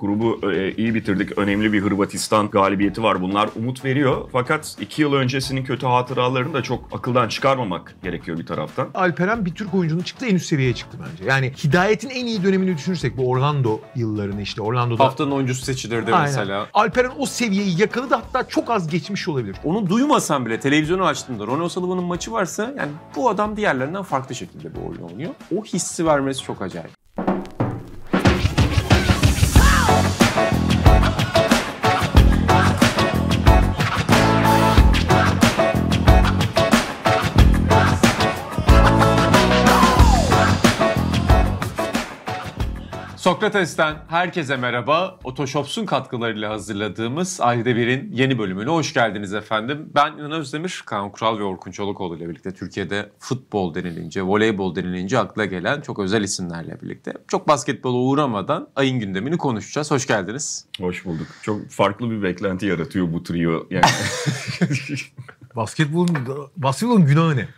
Grubu e, iyi bitirdik. Önemli bir Hırvatistan galibiyeti var. Bunlar umut veriyor. Fakat iki yıl öncesinin kötü hatıralarını da çok akıldan çıkarmamak gerekiyor bir taraftan. Alperen bir Türk oyuncunun çıktı en üst seviyeye çıktı bence. Yani Hidayet'in en iyi dönemini düşünürsek bu Orlando yıllarını işte Orlando'da. Haftanın oyuncusu seçilirdi Aynen. mesela. Alperen o seviyeyi yakaladı hatta çok az geçmiş olabilir. Onu duymasan bile televizyonu açtığında Ronnie O'Sullivan'ın maçı varsa yani bu adam diğerlerinden farklı şekilde bir oyun oynuyor. O hissi vermesi çok acayip. Sokrates'ten herkese merhaba. Otoshops'un katkılarıyla hazırladığımız Ayda Bir'in yeni bölümüne hoş geldiniz efendim. Ben İnan Özdemir, Kaan Kural ve Orkun Çolakoğlu ile birlikte Türkiye'de futbol denilince, voleybol denilince akla gelen çok özel isimlerle birlikte çok basketbola uğramadan ayın gündemini konuşacağız. Hoş geldiniz. Hoş bulduk. Çok farklı bir beklenti yaratıyor bu trio. Yani. basketbolun, basketbolun günahı ne?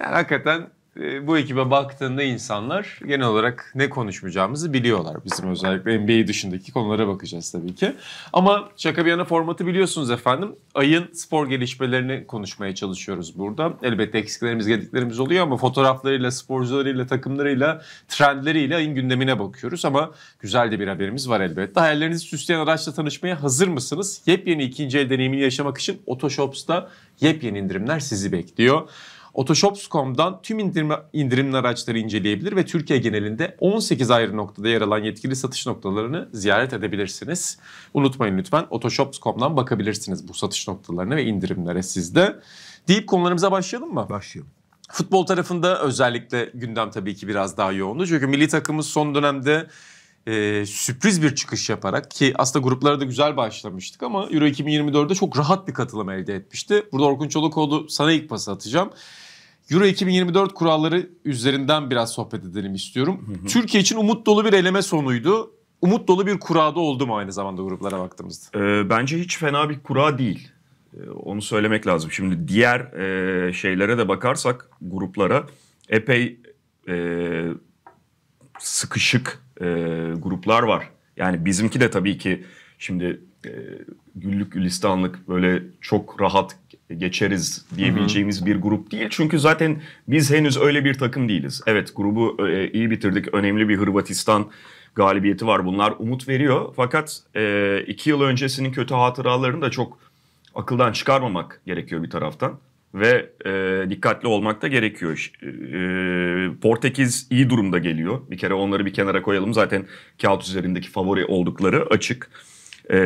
yani hakikaten ee, bu ekibe baktığında insanlar genel olarak ne konuşmayacağımızı biliyorlar. Bizim özellikle NBA dışındaki konulara bakacağız tabii ki. Ama şaka bir yana formatı biliyorsunuz efendim. Ayın spor gelişmelerini konuşmaya çalışıyoruz burada. Elbette eksiklerimiz, gediklerimiz oluyor ama fotoğraflarıyla, sporcularıyla, takımlarıyla, trendleriyle ayın gündemine bakıyoruz. Ama güzel de bir haberimiz var elbette. Hayallerinizi süsleyen araçla tanışmaya hazır mısınız? Yepyeni ikinci el deneyimini yaşamak için Otoshops'ta yepyeni indirimler sizi bekliyor. Otoshops.com'dan tüm indirim, indirimli araçları inceleyebilir ve Türkiye genelinde 18 ayrı noktada yer alan yetkili satış noktalarını ziyaret edebilirsiniz. Unutmayın lütfen otoshops.com'dan bakabilirsiniz bu satış noktalarına ve indirimlere sizde. Deyip konularımıza başlayalım mı? Başlayalım. Futbol tarafında özellikle gündem tabii ki biraz daha yoğundu. Çünkü milli takımımız son dönemde e, sürpriz bir çıkış yaparak ki aslında gruplarda güzel başlamıştık ama Euro 2024'de çok rahat bir katılım elde etmişti. Burada Orkun Çolakoğlu sana ilk pası atacağım. Euro 2024 kuralları üzerinden biraz sohbet edelim istiyorum. Hı hı. Türkiye için umut dolu bir eleme sonuydu. Umut dolu bir kurada oldu mu aynı zamanda gruplara baktığımızda? Ee, bence hiç fena bir kura değil. Ee, onu söylemek lazım. Şimdi diğer e, şeylere de bakarsak gruplara epey e, sıkışık e, gruplar var. Yani bizimki de tabii ki şimdi e, güllük gülistanlık böyle çok rahat geçeriz diyebileceğimiz Hı-hı. bir grup değil. Çünkü zaten biz henüz öyle bir takım değiliz. Evet grubu e, iyi bitirdik. Önemli bir Hırvatistan galibiyeti var. Bunlar umut veriyor. Fakat e, iki yıl öncesinin kötü hatıralarını da çok akıldan çıkarmamak gerekiyor bir taraftan ve e, dikkatli olmak da gerekiyor. E, Portekiz iyi durumda geliyor. Bir kere onları bir kenara koyalım. Zaten kağıt üzerindeki favori oldukları açık. E,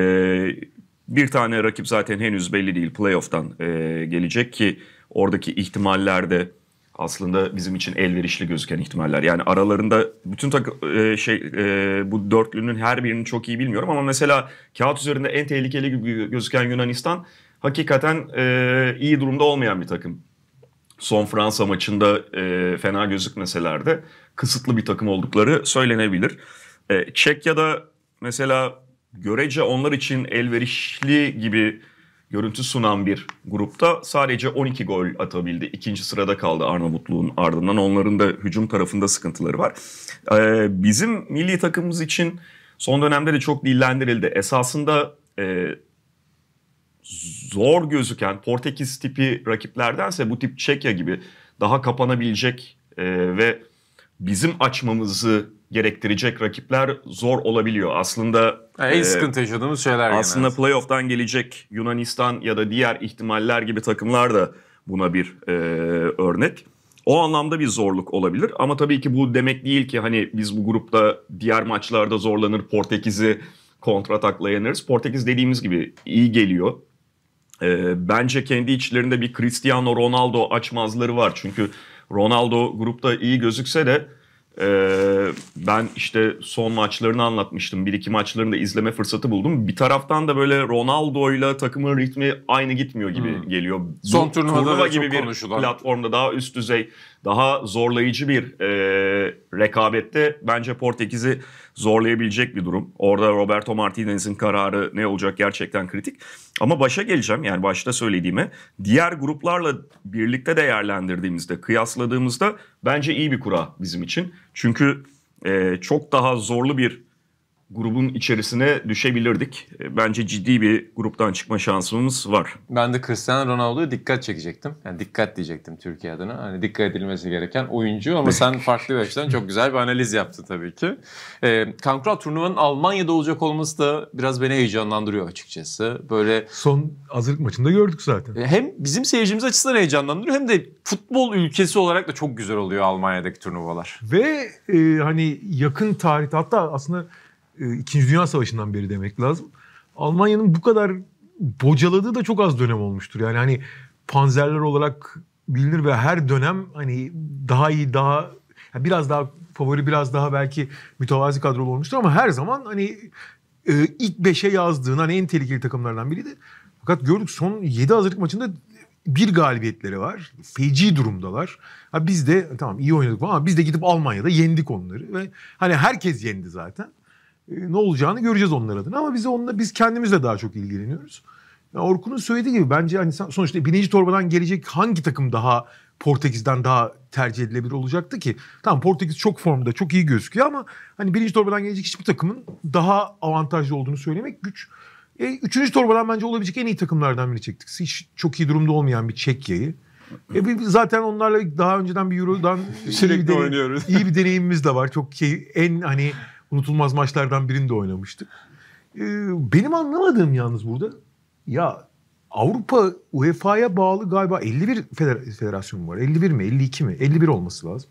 bir tane rakip zaten henüz belli değil. Playoff'tan e, gelecek ki oradaki ihtimallerde. de aslında bizim için elverişli gözüken ihtimaller. Yani aralarında bütün tak e, şey e, bu dörtlünün her birini çok iyi bilmiyorum ama mesela kağıt üzerinde en tehlikeli gibi gözüken Yunanistan hakikaten e, iyi durumda olmayan bir takım. Son Fransa maçında e, fena gözükmeseler de kısıtlı bir takım oldukları söylenebilir. E, Çekya'da mesela görece onlar için elverişli gibi görüntü sunan bir grupta sadece 12 gol atabildi. İkinci sırada kaldı Arnavutluğun ardından. Onların da hücum tarafında sıkıntıları var. Ee, bizim milli takımımız için son dönemde de çok dillendirildi. Esasında e, zor gözüken Portekiz tipi rakiplerdense bu tip Çekya gibi daha kapanabilecek e, ve bizim açmamızı gerektirecek rakipler zor olabiliyor. Aslında yani en ee, sıkıntı yaşadığımız şeyler Aslında genel. playoff'tan gelecek Yunanistan ya da diğer ihtimaller gibi takımlar da buna bir e, örnek. O anlamda bir zorluk olabilir ama tabii ki bu demek değil ki hani biz bu grupta diğer maçlarda zorlanır Portekiz'i kontratakla yeneriz. Portekiz dediğimiz gibi iyi geliyor. E, bence kendi içlerinde bir Cristiano Ronaldo açmazları var. Çünkü Ronaldo grupta iyi gözükse de ee, ben işte son maçlarını anlatmıştım. Bir iki maçlarını da izleme fırsatı buldum. Bir taraftan da böyle Ronaldo'yla takımın ritmi aynı gitmiyor gibi hmm. geliyor. Son turnuvada turnuva gibi bir konuşulan. platformda daha üst düzey, daha zorlayıcı bir e, rekabette bence Portekiz'i zorlayabilecek bir durum. Orada Roberto Martinez'in kararı ne olacak gerçekten kritik. Ama başa geleceğim yani başta söylediğime. Diğer gruplarla birlikte değerlendirdiğimizde, kıyasladığımızda bence iyi bir kura bizim için. Çünkü e, çok daha zorlu bir grubun içerisine düşebilirdik. E, bence ciddi bir gruptan çıkma şansımız var. Ben de Cristiano Ronaldo'ya dikkat çekecektim. Yani dikkat diyecektim Türkiye adına. Hani dikkat edilmesi gereken oyuncu ama sen farklı bir açıdan çok güzel bir analiz yaptın tabii ki. E, Kankural turnuvanın Almanya'da olacak olması da biraz beni heyecanlandırıyor açıkçası. Böyle son hazırlık maçında gördük zaten. E, hem bizim seyircimiz açısından heyecanlandırıyor hem de futbol ülkesi olarak da çok güzel oluyor Almanya'daki turnuvalar. Ve e, hani yakın tarihte hatta aslında e, İkinci Dünya Savaşı'ndan beri demek lazım. Almanya'nın bu kadar bocaladığı da çok az dönem olmuştur. Yani hani panzerler olarak bilinir ve her dönem hani daha iyi daha yani biraz daha favori biraz daha belki mütevazi kadrolu olmuştur ama her zaman hani e, ilk beşe yazdığın hani en tehlikeli takımlardan biriydi. Fakat gördük son 7 hazırlık maçında bir galibiyetleri var. Feci durumdalar. Ha biz de tamam iyi oynadık ama biz de gidip Almanya'da yendik onları ve hani herkes yendi zaten. E, ne olacağını göreceğiz onlar adına ama bize onunla biz kendimizle daha çok ilgileniyoruz. Yani Orkun'un söylediği gibi bence hani sonuçta birinci torbadan gelecek hangi takım daha Portekiz'den daha tercih edilebilir olacaktı ki. Tamam Portekiz çok formda, çok iyi gözüküyor ama hani birinci torbadan gelecek hiçbir takımın daha avantajlı olduğunu söylemek güç. E, üçüncü torbadan bence olabilecek en iyi takımlardan biri çektik. Hiç çok iyi durumda olmayan bir Çekya'yı. E, zaten onlarla daha önceden bir Euro'dan sürekli iyi bir deneyim, oynuyoruz. İyi bir deneyimimiz de var. Çok key, en hani unutulmaz maçlardan birinde oynamıştık. Ee, benim anlamadığım yalnız burada ya Avrupa UEFA'ya bağlı galiba 51 feder federasyon var. 51 mi 52 mi? 51 olması lazım.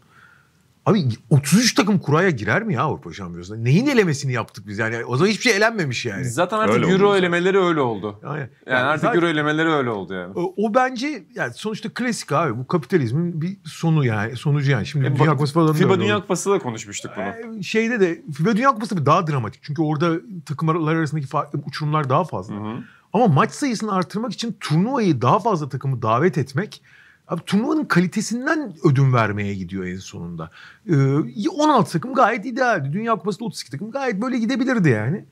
Abi 33 takım kuraya girer mi ya Avrupa Şampiyonası'na? Neyin elemesini yaptık biz yani? O zaman hiçbir şey elenmemiş yani. Zaten artık öyle Euro oldu. elemeleri öyle oldu. Yani, yani, yani artık zaten, Euro elemeleri öyle oldu yani. O, o bence yani sonuçta klasik abi. Bu kapitalizmin bir sonu yani. Sonucu yani. Şimdi e, Dünya Kupası falan FIBA Dünya Kupası da konuşmuştuk bunu. Ee, şeyde de FIBA Dünya Kupası daha dramatik. Çünkü orada takımlar arasındaki uçurumlar daha fazla. Hı hı. Ama maç sayısını artırmak için turnuvayı daha fazla takımı davet etmek Abi turnuvanın kalitesinden ödün vermeye gidiyor en sonunda. Ee, 16 takım gayet idealdi. Dünya Kupası'nda 32 takım gayet böyle gidebilirdi yani.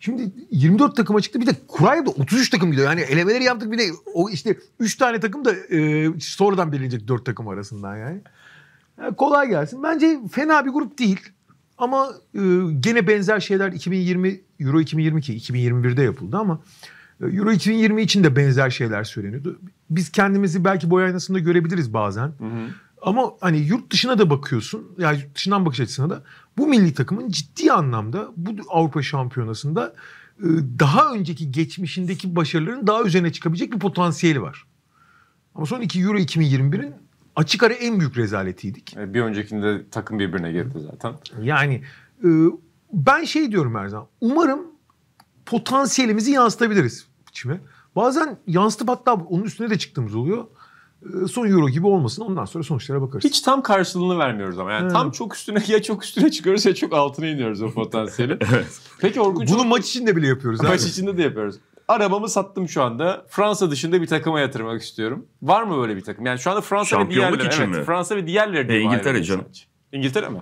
Şimdi 24 takıma çıktı bir de kuraya da 33 takım gidiyor. Yani elemeleri yaptık bir de o işte 3 tane takım da e, sonradan belirleyecek 4 takım arasından yani. yani. Kolay gelsin. Bence fena bir grup değil. Ama e, gene benzer şeyler 2020 Euro 2022 2021'de yapıldı ama e, Euro 2020 için de benzer şeyler söyleniyordu biz kendimizi belki boy aynasında görebiliriz bazen. Hı hı. Ama hani yurt dışına da bakıyorsun. Yani yurt dışından bakış açısına da bu milli takımın ciddi anlamda bu Avrupa Şampiyonası'nda e, daha önceki geçmişindeki başarıların daha üzerine çıkabilecek bir potansiyeli var. Ama son 2 Euro 2021'in açık ara en büyük rezaletiydik. E, bir öncekinde takım birbirine girdi zaten. Yani e, ben şey diyorum her zaman. Umarım potansiyelimizi yansıtabiliriz biçime. Bazen yansıtıp hatta onun üstüne de çıktığımız oluyor. Ee, son euro gibi olmasın ondan sonra sonuçlara bakarız. Hiç tam karşılığını vermiyoruz ama yani He. tam çok üstüne ya çok üstüne çıkıyoruz ya çok altına iniyoruz o potansiyeli. evet. Peki Orkunç... Bunu maç içinde bile yapıyoruz. Maç abi. içinde de yapıyoruz. Arabamı sattım şu anda. Fransa dışında bir takıma yatırmak istiyorum. Var mı böyle bir takım? Yani şu anda Fransa Şampiyonluk ve diğerleri. Için evet, mi? Fransa ve diğerleri. E, İngiltere canım. İngiltere mi?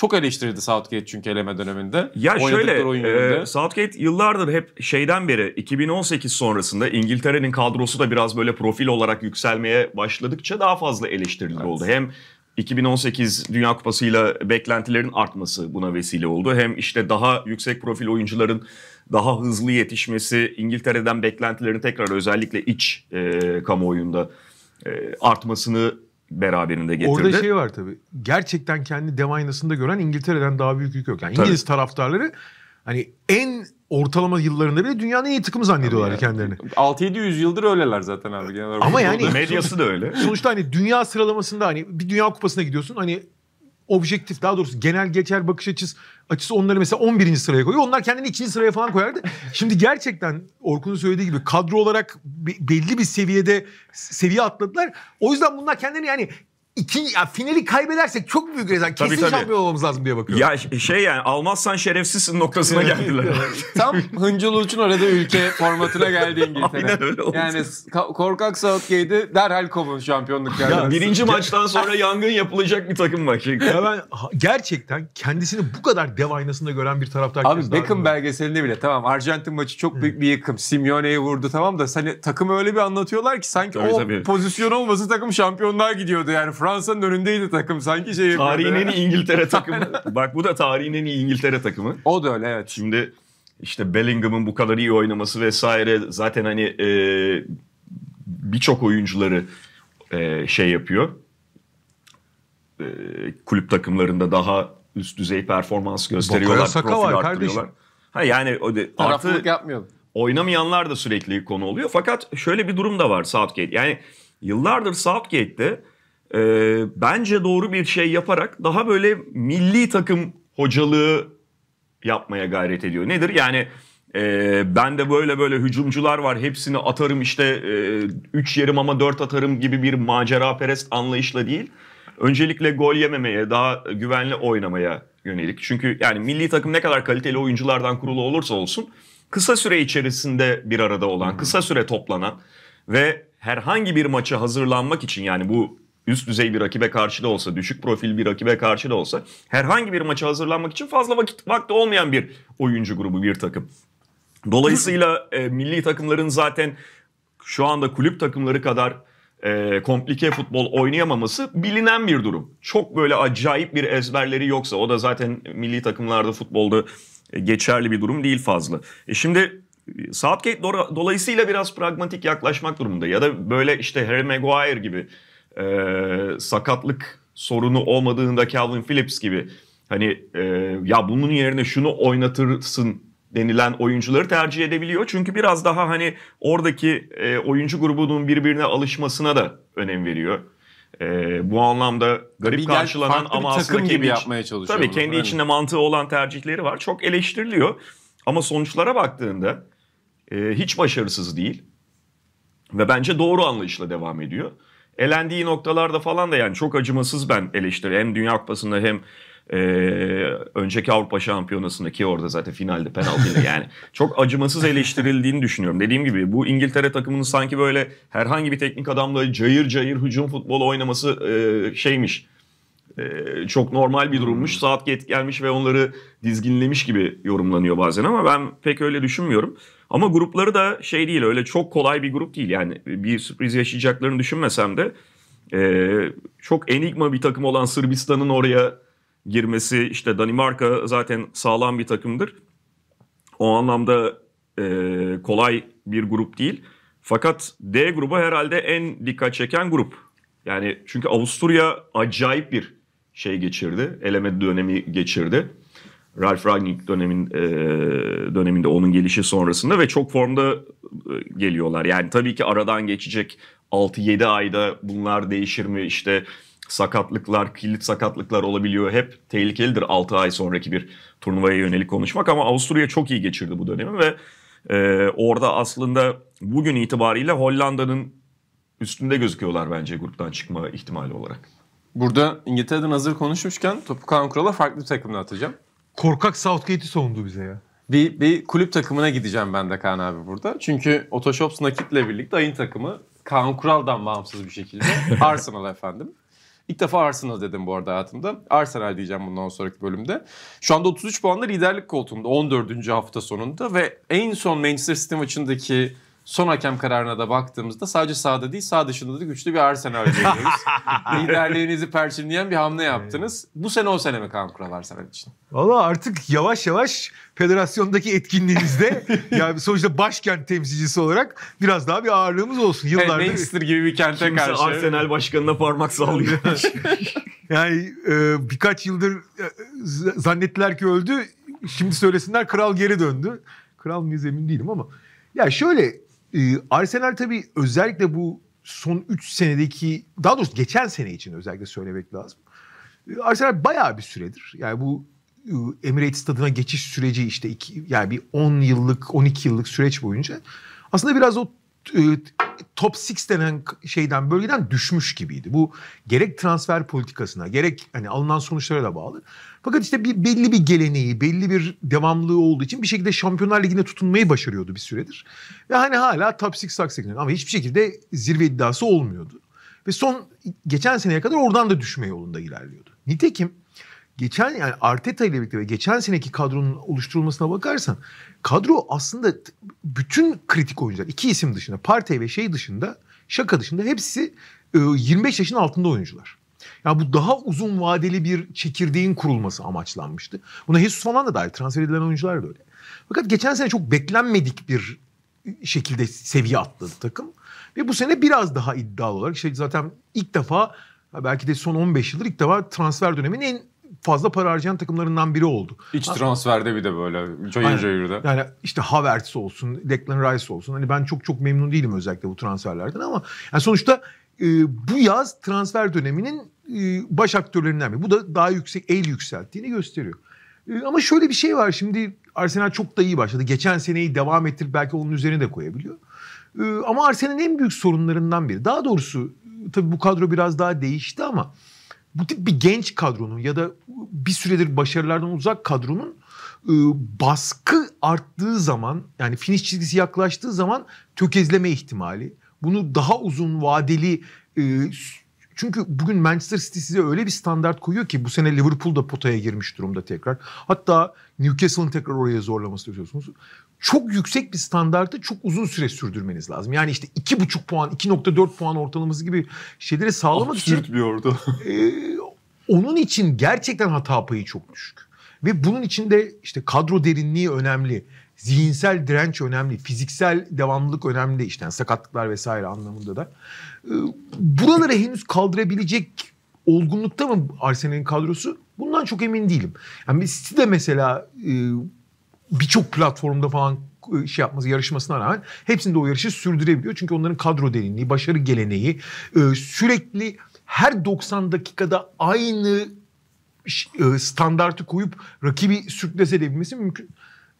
çok eleştirildi Southgate çünkü eleme döneminde. Ya şöyle e, Southgate yıllardır hep şeyden beri 2018 sonrasında İngiltere'nin kadrosu da biraz böyle profil olarak yükselmeye başladıkça daha fazla eleştirildi evet. oldu. Hem 2018 Dünya Kupası'yla beklentilerin artması buna vesile oldu. Hem işte daha yüksek profil oyuncuların daha hızlı yetişmesi, İngiltere'den beklentilerin tekrar özellikle iç e, kamuoyunda e, artmasını beraberinde getirdi. Orada şey var tabii. Gerçekten kendi dev aynasında gören İngiltere'den daha büyük yük yok. Yani tabii. İngiliz taraftarları hani en ortalama yıllarında bile dünyanın en iyi takımı zannediyorlar yani, kendilerini. 6-700 yıldır öyleler zaten abi genel olarak. Ama yani medyası da öyle. Sonuçta hani dünya sıralamasında hani bir dünya kupasına gidiyorsun hani objektif daha doğrusu genel geçer bakış açısı, açısı onları mesela 11. sıraya koyuyor. Onlar kendini 2. sıraya falan koyardı. Şimdi gerçekten Orkun'un söylediği gibi kadro olarak belli bir seviyede seviye atladılar. O yüzden bunlar kendini yani iki ya finali kaybedersek çok büyük rezalet. Kesin tabii, tabii. şampiyon olmamız lazım diye bakıyorum. Ya şey yani almazsan şerefsizsin noktasına geldiler. Tam Hıncılı için orada ülke formatına geldi İngiltere. Yani korkak Southgate'i derhal kovun şampiyonluk yani. Ya birinci maçtan sonra yangın yapılacak bir takım bak. Ya ben gerçekten kendisini bu kadar dev aynasında gören bir taraftar. Abi Beckham belgeselinde bile tamam Arjantin maçı çok büyük bir yıkım. Simeone'yi vurdu tamam da hani takım öyle bir anlatıyorlar ki sanki tabii, o tabii. pozisyon olmasa takım şampiyonlar gidiyordu yani Fransa'nın önündeydi takım sanki şey Tarihin en iyi İngiltere takımı. Bak bu da tarihin en iyi İngiltere takımı. O da öyle evet. Şimdi işte Bellingham'ın bu kadar iyi oynaması vesaire zaten hani e, birçok oyuncuları e, şey yapıyor. E, kulüp takımlarında daha üst düzey performans gösteriyorlar. Bakara Saka var kardeşim. Ha yani o de, artı yapmıyor. Oynamayanlar da sürekli konu oluyor. Fakat şöyle bir durum da var Southgate. Yani yıllardır Southgate'de e, bence doğru bir şey yaparak daha böyle milli takım hocalığı yapmaya gayret ediyor. Nedir? Yani e, ben de böyle böyle hücumcular var hepsini atarım işte 3 e, yerim ama 4 atarım gibi bir macera perest anlayışla değil. Öncelikle gol yememeye, daha güvenli oynamaya yönelik. Çünkü yani milli takım ne kadar kaliteli oyunculardan kurulu olursa olsun kısa süre içerisinde bir arada olan, hmm. kısa süre toplanan ve herhangi bir maça hazırlanmak için yani bu üst düzey bir rakibe karşı da olsa, düşük profil bir rakibe karşı da olsa herhangi bir maça hazırlanmak için fazla vakit vakti olmayan bir oyuncu grubu, bir takım. Dolayısıyla e, milli takımların zaten şu anda kulüp takımları kadar e, komplike futbol oynayamaması bilinen bir durum. Çok böyle acayip bir ezberleri yoksa o da zaten milli takımlarda futbolda e, geçerli bir durum değil fazla. E şimdi Southgate do- dolayısıyla biraz pragmatik yaklaşmak durumunda ya da böyle işte Harry Maguire gibi e, sakatlık sorunu olmadığında Calvin Phillips gibi hani e, ya bunun yerine şunu oynatırsın denilen oyuncuları tercih edebiliyor. Çünkü biraz daha hani oradaki e, oyuncu grubunun birbirine alışmasına da önem veriyor. E, bu anlamda garip Tabii karşılanan ama aslında takım gibi yapmaya çalışıyor. Tabii bunu, kendi içinde mantığı olan tercihleri var. Çok eleştiriliyor. Ama sonuçlara baktığında e, hiç başarısız değil. Ve bence doğru anlayışla devam ediyor elendiği noktalarda falan da yani çok acımasız ben eleştiri. Hem Dünya Kupası'nda hem e, önceki Avrupa Şampiyonası'nda ki orada zaten finalde penaltıyla yani çok acımasız eleştirildiğini düşünüyorum. Dediğim gibi bu İngiltere takımının sanki böyle herhangi bir teknik adamla cayır cayır hücum futbolu oynaması e, şeymiş. Ee, çok normal bir durummuş. Saat get gelmiş ve onları dizginlemiş gibi yorumlanıyor bazen ama ben pek öyle düşünmüyorum. Ama grupları da şey değil öyle çok kolay bir grup değil. Yani bir sürpriz yaşayacaklarını düşünmesem de e, çok enigma bir takım olan Sırbistan'ın oraya girmesi işte Danimarka zaten sağlam bir takımdır. O anlamda e, kolay bir grup değil. Fakat D grubu herhalde en dikkat çeken grup. Yani çünkü Avusturya acayip bir şey geçirdi. Eleme dönemi geçirdi. Ralf Rangnick dönemin, e, döneminde onun gelişi sonrasında ve çok formda e, geliyorlar. Yani tabii ki aradan geçecek 6-7 ayda bunlar değişir mi İşte sakatlıklar, kilit sakatlıklar olabiliyor. Hep tehlikelidir 6 ay sonraki bir turnuvaya yönelik konuşmak ama Avusturya çok iyi geçirdi bu dönemi ve e, orada aslında bugün itibariyle Hollanda'nın üstünde gözüküyorlar bence gruptan çıkma ihtimali olarak. Burada İngiltere'den hazır konuşmuşken topu Kaan Kural'a farklı bir takımda atacağım. Korkak Southgate'i savundu bize ya. Bir, bir kulüp takımına gideceğim ben de Kaan abi burada. Çünkü Otoshops Nakit'le birlikte ayın takımı Kaan Kural'dan bağımsız bir şekilde Arsenal efendim. İlk defa Arsenal dedim bu arada hayatımda. Arsenal diyeceğim bundan sonraki bölümde. Şu anda 33 puanla liderlik koltuğunda 14. hafta sonunda ve en son Manchester City maçındaki son hakem kararına da baktığımızda sadece sağda değil sağ dışında da güçlü bir Arsenal görüyoruz. Liderliğinizi perçinleyen bir hamle yaptınız. Bu sene o sene mi Kaan Kural senin için? Valla artık yavaş yavaş federasyondaki etkinliğinizde, yani sonuçta başkent temsilcisi olarak biraz daha bir ağırlığımız olsun. Yıllardır. Evet, Manchester gibi bir kente Kimse karşı. Arsenal başkanına parmak sallıyor. yani e, birkaç yıldır e, zannettiler ki öldü. Şimdi söylesinler kral geri döndü. Kral mıyız emin değilim ama. Ya şöyle ee, Arsenal tabii özellikle bu son 3 senedeki daha doğrusu geçen sene için özellikle söylemek lazım. Ee, Arsenal bayağı bir süredir yani bu e, Emirates stadına geçiş süreci işte iki, yani bir 10 yıllık 12 yıllık süreç boyunca aslında biraz o e, top 6 denen şeyden bölgeden düşmüş gibiydi. Bu gerek transfer politikasına gerek hani alınan sonuçlara da bağlı. Fakat işte bir belli bir geleneği, belli bir devamlılığı olduğu için bir şekilde Şampiyonlar Ligi'ne tutunmayı başarıyordu bir süredir. Ve hani hala top 6 top ama hiçbir şekilde zirve iddiası olmuyordu. Ve son geçen seneye kadar oradan da düşme yolunda ilerliyordu. Nitekim geçen yani Arteta ile birlikte ve geçen seneki kadronun oluşturulmasına bakarsan kadro aslında bütün kritik oyuncular iki isim dışında Partey ve şey dışında Şaka dışında hepsi 25 e, yaşın altında oyuncular. Ya bu daha uzun vadeli bir çekirdeğin kurulması amaçlanmıştı. Buna Jesus falan da dahil transfer edilen oyuncular da öyle. Fakat geçen sene çok beklenmedik bir şekilde seviye atladı takım. Ve bu sene biraz daha iddialı olarak işte zaten ilk defa belki de son 15 yıldır ilk defa transfer döneminin en fazla para harcayan takımlarından biri oldu. İç Aslında, transferde bir de böyle cayır yani, cayırda. Yani işte Havertz olsun, Declan Rice olsun. Hani ben çok çok memnun değilim özellikle bu transferlerden ama yani sonuçta e, bu yaz transfer döneminin e, baş aktörlerinden biri. Bu da daha yüksek el yükselttiğini gösteriyor. E, ama şöyle bir şey var şimdi Arsenal çok da iyi başladı. Geçen seneyi devam ettirip belki onun üzerine de koyabiliyor. E, ama Arsenal'in en büyük sorunlarından biri. Daha doğrusu tabii bu kadro biraz daha değişti ama bu tip bir genç kadronun ya da bir süredir başarılardan uzak kadronun baskı arttığı zaman yani finish çizgisi yaklaştığı zaman tökezleme ihtimali. Bunu daha uzun vadeli çünkü bugün Manchester City size öyle bir standart koyuyor ki bu sene Liverpool da potaya girmiş durumda tekrar. Hatta Newcastle'ın tekrar oraya zorlaması söz Çok yüksek bir standartı çok uzun süre sürdürmeniz lazım. Yani işte 2,5 puan, 2,4 puan ortalaması gibi şeyleri sağlamak Absürt için... Absürt bir ordu. e, onun için gerçekten hata payı çok düşük. Ve bunun içinde işte kadro derinliği önemli zihinsel direnç önemli, fiziksel devamlılık önemli işte yani sakatlıklar vesaire anlamında da. Ee, buraları henüz kaldırabilecek olgunlukta mı Arsenal'in kadrosu? Bundan çok emin değilim. Yani City de mesela e, birçok platformda falan e, şey yapması yarışmasına rağmen hepsinde o yarışı sürdürebiliyor. Çünkü onların kadro derinliği, başarı geleneği e, sürekli her 90 dakikada aynı standartı koyup rakibi sürklese edebilmesi mümkün.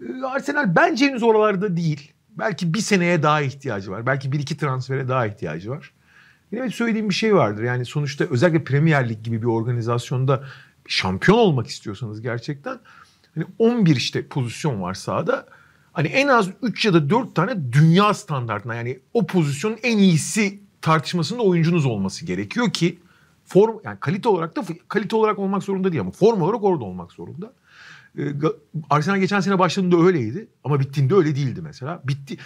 Ee, Arsenal bence henüz oralarda değil. Belki bir seneye daha ihtiyacı var. Belki bir iki transfere daha ihtiyacı var. Yine evet, söylediğim bir şey vardır. Yani sonuçta özellikle Premier Lig gibi bir organizasyonda şampiyon olmak istiyorsanız gerçekten hani 11 işte pozisyon var sahada. Hani en az 3 ya da 4 tane dünya standartına yani o pozisyonun en iyisi tartışmasında oyuncunuz olması gerekiyor ki form yani kalite olarak da kalite olarak olmak zorunda değil ama form olarak orada olmak zorunda. Ee, Arsenal geçen sene başladığında öyleydi ama bittiğinde öyle değildi mesela. Bitti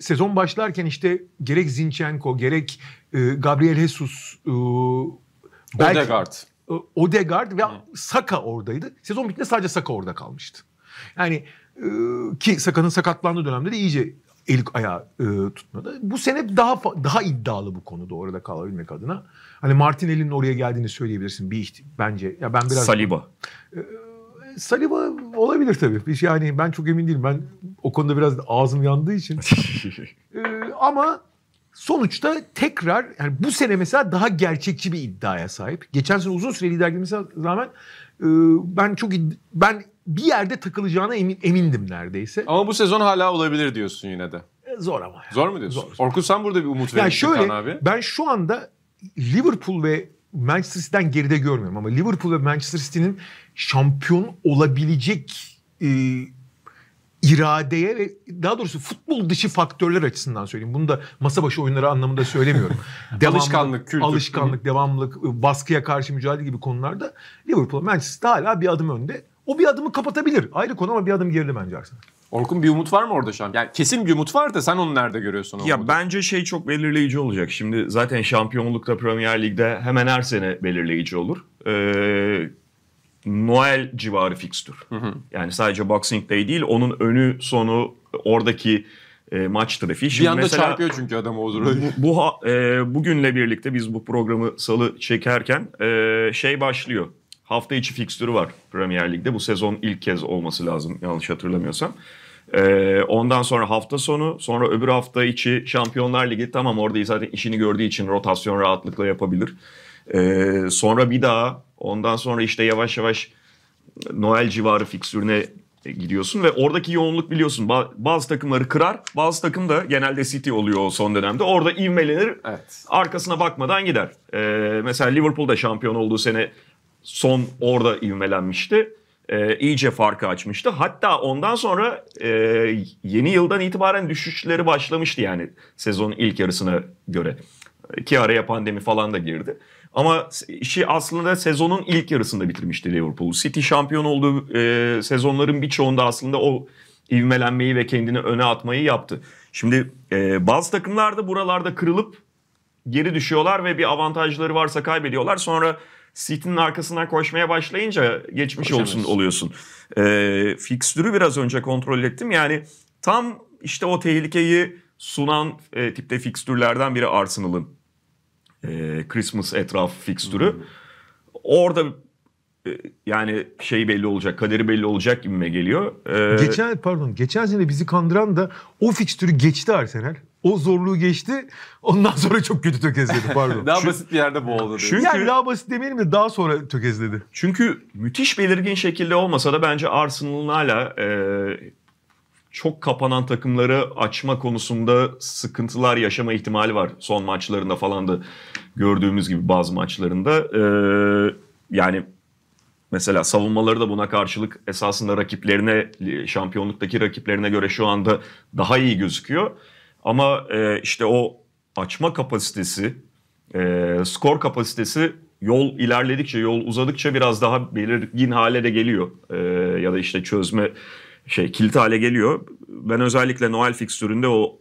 sezon başlarken işte gerek Zinchenko gerek e, Gabriel Jesus e, belki, Odegaard e, Odegaard ve Hı. Saka oradaydı. Sezon bittiğinde sadece Saka orada kalmıştı. Yani e, ki Saka'nın sakatlandığı dönemde de iyice el ayağı tutmadı. Bu sene daha daha iddialı bu konuda orada kalabilmek adına. Hani Martinelli'nin oraya geldiğini söyleyebilirsin bir ihtim- bence. Ya ben biraz Saliba. E, Saliba olabilir tabii. yani ben çok emin değilim. Ben o konuda biraz ağzım yandığı için. ee, ama sonuçta tekrar yani bu sene mesela daha gerçekçi bir iddiaya sahip. Geçen sene uzun süre lider gitmesine rağmen e, ben çok ben bir yerde takılacağına emin, emindim neredeyse. Ama bu sezon hala olabilir diyorsun yine de. E, zor ama. Yani. Zor mu diyorsun? Zor, Orkun sen burada bir umut veriyorsun şöyle, abi. Ben şu anda Liverpool ve Manchester City'den geride görmüyorum ama Liverpool ve Manchester City'nin şampiyon olabilecek e, iradeye ve daha doğrusu futbol dışı faktörler açısından söyleyeyim. Bunu da masa başı oyunları anlamında söylemiyorum. devamlı, alışkanlık, kültür. Alışkanlık, devamlılık, e, baskıya karşı mücadele gibi konularda Liverpool, Manchester hala bir adım önde. O bir adımı kapatabilir. Ayrı konu ama bir adım geride bence Arsenal. Orkun bir umut var mı orada şu an? Yani kesin bir umut var da sen onu nerede görüyorsun? Ya umudu? bence şey çok belirleyici olacak. Şimdi zaten şampiyonlukta Premier Lig'de hemen her sene belirleyici olur. Ee, Noel civarı fikstür. Yani sadece Boxing Day değil onun önü sonu oradaki e, maç trafiği. Şimdi bir anda mesela, çarpıyor çünkü adam o bu, bu e, Bugünle birlikte biz bu programı salı çekerken e, şey başlıyor. Hafta içi fikstürü var Premier Lig'de. Bu sezon ilk kez olması lazım yanlış hatırlamıyorsam. Hı ee, ondan sonra hafta sonu, sonra öbür hafta içi Şampiyonlar Ligi tamam orada zaten işini gördüğü için rotasyon rahatlıkla yapabilir. Ee, sonra bir daha ondan sonra işte yavaş yavaş Noel civarı fiksürüne gidiyorsun ve oradaki yoğunluk biliyorsun bazı takımları kırar bazı takım da genelde City oluyor o son dönemde orada ivmelenir evet. arkasına bakmadan gider. Ee, mesela Liverpool da şampiyon olduğu sene son orada ivmelenmişti e, iyice farkı açmıştı. Hatta ondan sonra e, yeni yıldan itibaren düşüşleri başlamıştı yani sezonun ilk yarısına göre. Ki araya pandemi falan da girdi. Ama işi aslında sezonun ilk yarısında bitirmişti Liverpool. City şampiyon olduğu e, sezonların birçoğunda aslında o ivmelenmeyi ve kendini öne atmayı yaptı. Şimdi e, bazı takımlar da buralarda kırılıp geri düşüyorlar ve bir avantajları varsa kaybediyorlar. Sonra City'nin arkasından koşmaya başlayınca geçmiş olsun oluyorsun. E, ee, fikstürü biraz önce kontrol ettim. Yani tam işte o tehlikeyi sunan e, tipte fikstürlerden biri Arsenal'ın. E, Christmas etraf fikstürü. Hmm. Orada e, yani şey belli olacak, kaderi belli olacak gibime geliyor. Ee, geçen pardon, geçen sene bizi kandıran da o fikstürü geçti Arsenal. O zorluğu geçti. Ondan sonra çok kötü tökezledi pardon. daha çünkü, basit bir yerde boğuldu. Çünkü, yani daha basit demeyelim de daha sonra tökezledi. Çünkü müthiş belirgin şekilde olmasa da bence Arsenal'ın hala e, çok kapanan takımları açma konusunda sıkıntılar yaşama ihtimali var. Son maçlarında falan da gördüğümüz gibi bazı maçlarında. E, yani Mesela savunmaları da buna karşılık esasında rakiplerine, şampiyonluktaki rakiplerine göre şu anda daha iyi gözüküyor. Ama e, işte o açma kapasitesi, e, skor kapasitesi yol ilerledikçe, yol uzadıkça biraz daha belirgin hale de geliyor. E, ya da işte çözme şey kilit hale geliyor. Ben özellikle Noel fikstüründe o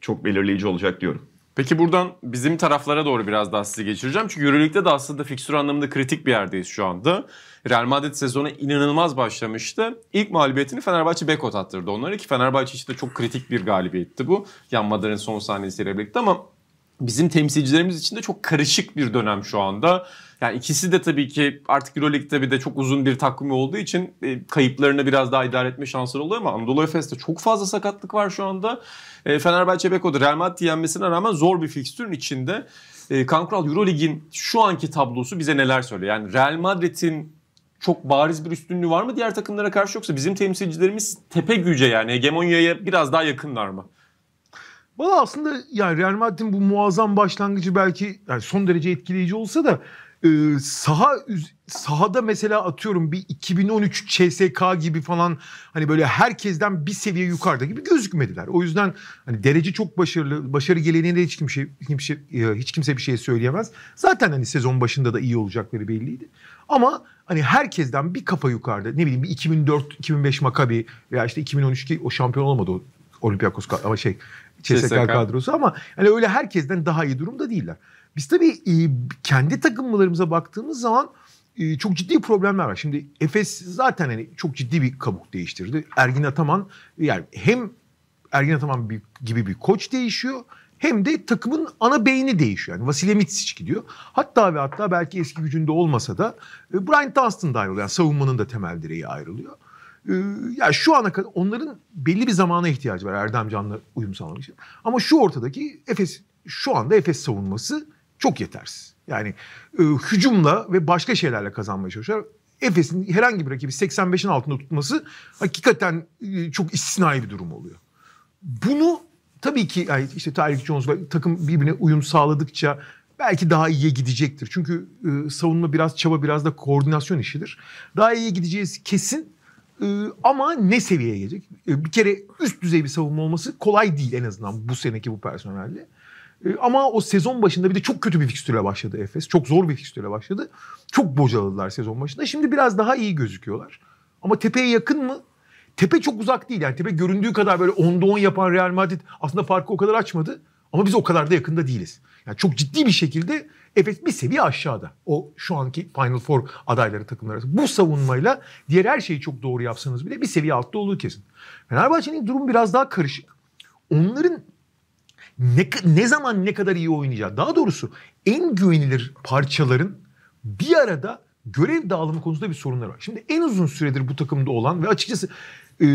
çok belirleyici olacak diyorum. Peki buradan bizim taraflara doğru biraz daha sizi geçireceğim. Çünkü Euroleague'de de aslında fikstür anlamında kritik bir yerdeyiz şu anda. Real Madrid sezonu inanılmaz başlamıştı. İlk mağlubiyetini Fenerbahçe Bekot attırdı onlara ki Fenerbahçe için de çok kritik bir galibiyetti bu. Yan Madar'ın son sahnesiyle birlikte ama bizim temsilcilerimiz için de çok karışık bir dönem şu anda. Yani ikisi de tabii ki artık Euroleague'de bir de çok uzun bir takvimi olduğu için e, kayıplarını biraz daha idare etme şansı oluyor ama Anadolu Efes'te çok fazla sakatlık var şu anda. E, Fenerbahçe Beko'da Real Madrid yenmesine rağmen zor bir fikstürün içinde. E, Kankural Euroleague'in şu anki tablosu bize neler söylüyor? Yani Real Madrid'in çok bariz bir üstünlüğü var mı diğer takımlara karşı yoksa bizim temsilcilerimiz tepe güce yani hegemonyaya biraz daha yakınlar mı? Valla aslında yani Real Madrid'in bu muazzam başlangıcı belki yani son derece etkileyici olsa da e, saha sahada mesela atıyorum bir 2013 CSK gibi falan hani böyle herkesten bir seviye yukarıda gibi gözükmediler. O yüzden hani derece çok başarılı, başarı geleneğine hiç kimse hiç, e, hiç kimse bir şey söyleyemez. Zaten hani sezon başında da iyi olacakları belliydi. Ama hani herkesten bir kafa yukarıda ne bileyim bir 2004 2005 Makabi veya işte 2013 ki o şampiyon olmadı o Olympiakos ama şey CSK, kadrosu ama hani öyle herkesten daha iyi durumda değiller. Biz tabii e, kendi takımlarımıza baktığımız zaman e, çok ciddi problemler var. Şimdi Efes zaten hani çok ciddi bir kabuk değiştirdi. Ergin Ataman e, yani hem Ergin Ataman gibi bir koç değişiyor hem de takımın ana beyni değişiyor. Yani Vasile Mitsic gidiyor. Hatta ve hatta belki eski gücünde olmasa da Brian Dunstan da ayrılıyor. Yani savunmanın da temel direği ayrılıyor. Ee, ya şu ana kadar onların belli bir zamana ihtiyacı var Erdem Can'la uyum sağlamak için. Ama şu ortadaki Efes şu anda Efes savunması çok yetersiz. Yani e, hücumla ve başka şeylerle kazanmaya çalışıyorlar. Efes'in herhangi bir rakibi 85'in altında tutması hakikaten e, çok istisnai bir durum oluyor. Bunu tabii ki yani işte Tyreek Jones'la takım birbirine uyum sağladıkça belki daha iyiye gidecektir. Çünkü e, savunma biraz çaba biraz da koordinasyon işidir. Daha iyiye gideceğiz kesin ee, ama ne seviyeye gelecek? Ee, bir kere üst düzey bir savunma olması kolay değil en azından bu seneki bu personelle. Ee, ama o sezon başında bir de çok kötü bir fikstürle başladı Efes. Çok zor bir fikstürle başladı. Çok bocaladılar sezon başında. Şimdi biraz daha iyi gözüküyorlar. Ama tepeye yakın mı? Tepe çok uzak değil. Yani tepe göründüğü kadar böyle 10'da 10 yapan Real Madrid aslında farkı o kadar açmadı. Ama biz o kadar da yakında değiliz. Yani çok ciddi bir şekilde Efes bir seviye aşağıda. O şu anki Final Four adayları takımları Bu savunmayla diğer her şeyi çok doğru yapsanız bile bir seviye altta olduğu kesin. Fenerbahçe'nin durumu biraz daha karışık. Onların ne, ne zaman ne kadar iyi oynayacağı daha doğrusu en güvenilir parçaların bir arada görev dağılımı konusunda bir sorunları var. Şimdi en uzun süredir bu takımda olan ve açıkçası e,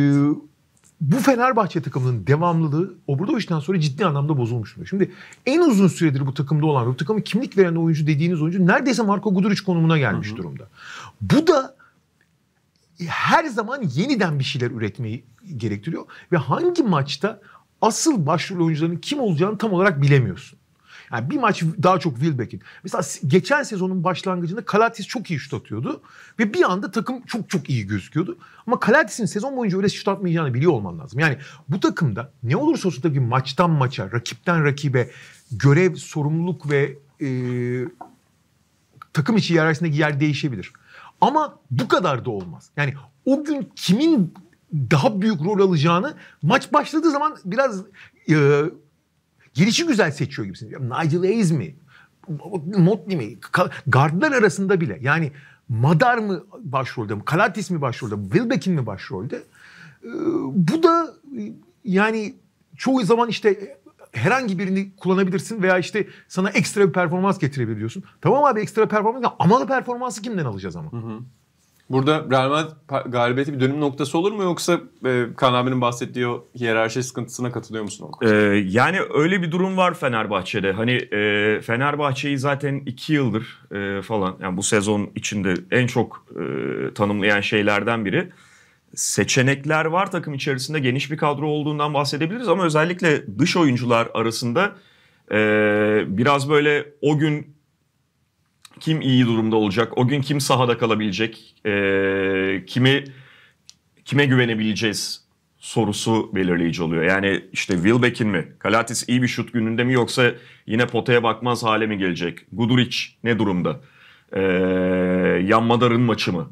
bu Fenerbahçe takımının devamlılığı Obradoviç'ten sonra ciddi anlamda bozulmuş durumda. Şimdi en uzun süredir bu takımda olan, bu takımı kimlik veren oyuncu dediğiniz oyuncu neredeyse Marco Guduric konumuna gelmiş hı hı. durumda. Bu da her zaman yeniden bir şeyler üretmeyi gerektiriyor ve hangi maçta asıl başrol oyuncuların kim olacağını tam olarak bilemiyorsun. Yani bir maç daha çok Wilbeck'in. Mesela geçen sezonun başlangıcında Kalatis çok iyi şut atıyordu. Ve bir anda takım çok çok iyi gözüküyordu. Ama Kalatis'in sezon boyunca öyle şut atmayacağını biliyor olman lazım. Yani bu takımda ne olursa olsun tabii maçtan maça, rakipten rakibe görev, sorumluluk ve e, takım içi yer yer değişebilir. Ama bu kadar da olmaz. Yani o gün kimin daha büyük rol alacağını maç başladığı zaman biraz e, Girişi güzel seçiyor gibisin. Nigel Hayes mi? Motley mi? Gardlar arasında bile. Yani Madar mı başrolde? Kalatis mi başrolde? Wilbekin mi başrolde? Ee, bu da yani çoğu zaman işte herhangi birini kullanabilirsin veya işte sana ekstra bir performans getirebiliyorsun. Tamam abi ekstra performans ama ana performansı kimden alacağız ama? Hı hı. Burada Real Madrid galibiyeti bir dönüm noktası olur mu yoksa e, Kaan abinin bahsettiği o hiyerarşi sıkıntısına katılıyor musun? Ee, yani öyle bir durum var Fenerbahçe'de. Hani e, Fenerbahçe'yi zaten iki yıldır e, falan yani bu sezon içinde en çok e, tanımlayan şeylerden biri. Seçenekler var takım içerisinde geniş bir kadro olduğundan bahsedebiliriz ama özellikle dış oyuncular arasında e, biraz böyle o gün kim iyi durumda olacak, o gün kim sahada kalabilecek, e, kimi kime güvenebileceğiz sorusu belirleyici oluyor. Yani işte Wilbeck'in mi, Kalatis iyi bir şut gününde mi yoksa yine potaya bakmaz hale mi gelecek? Guduric ne durumda? E, ee, Yanmadar'ın maçı mı?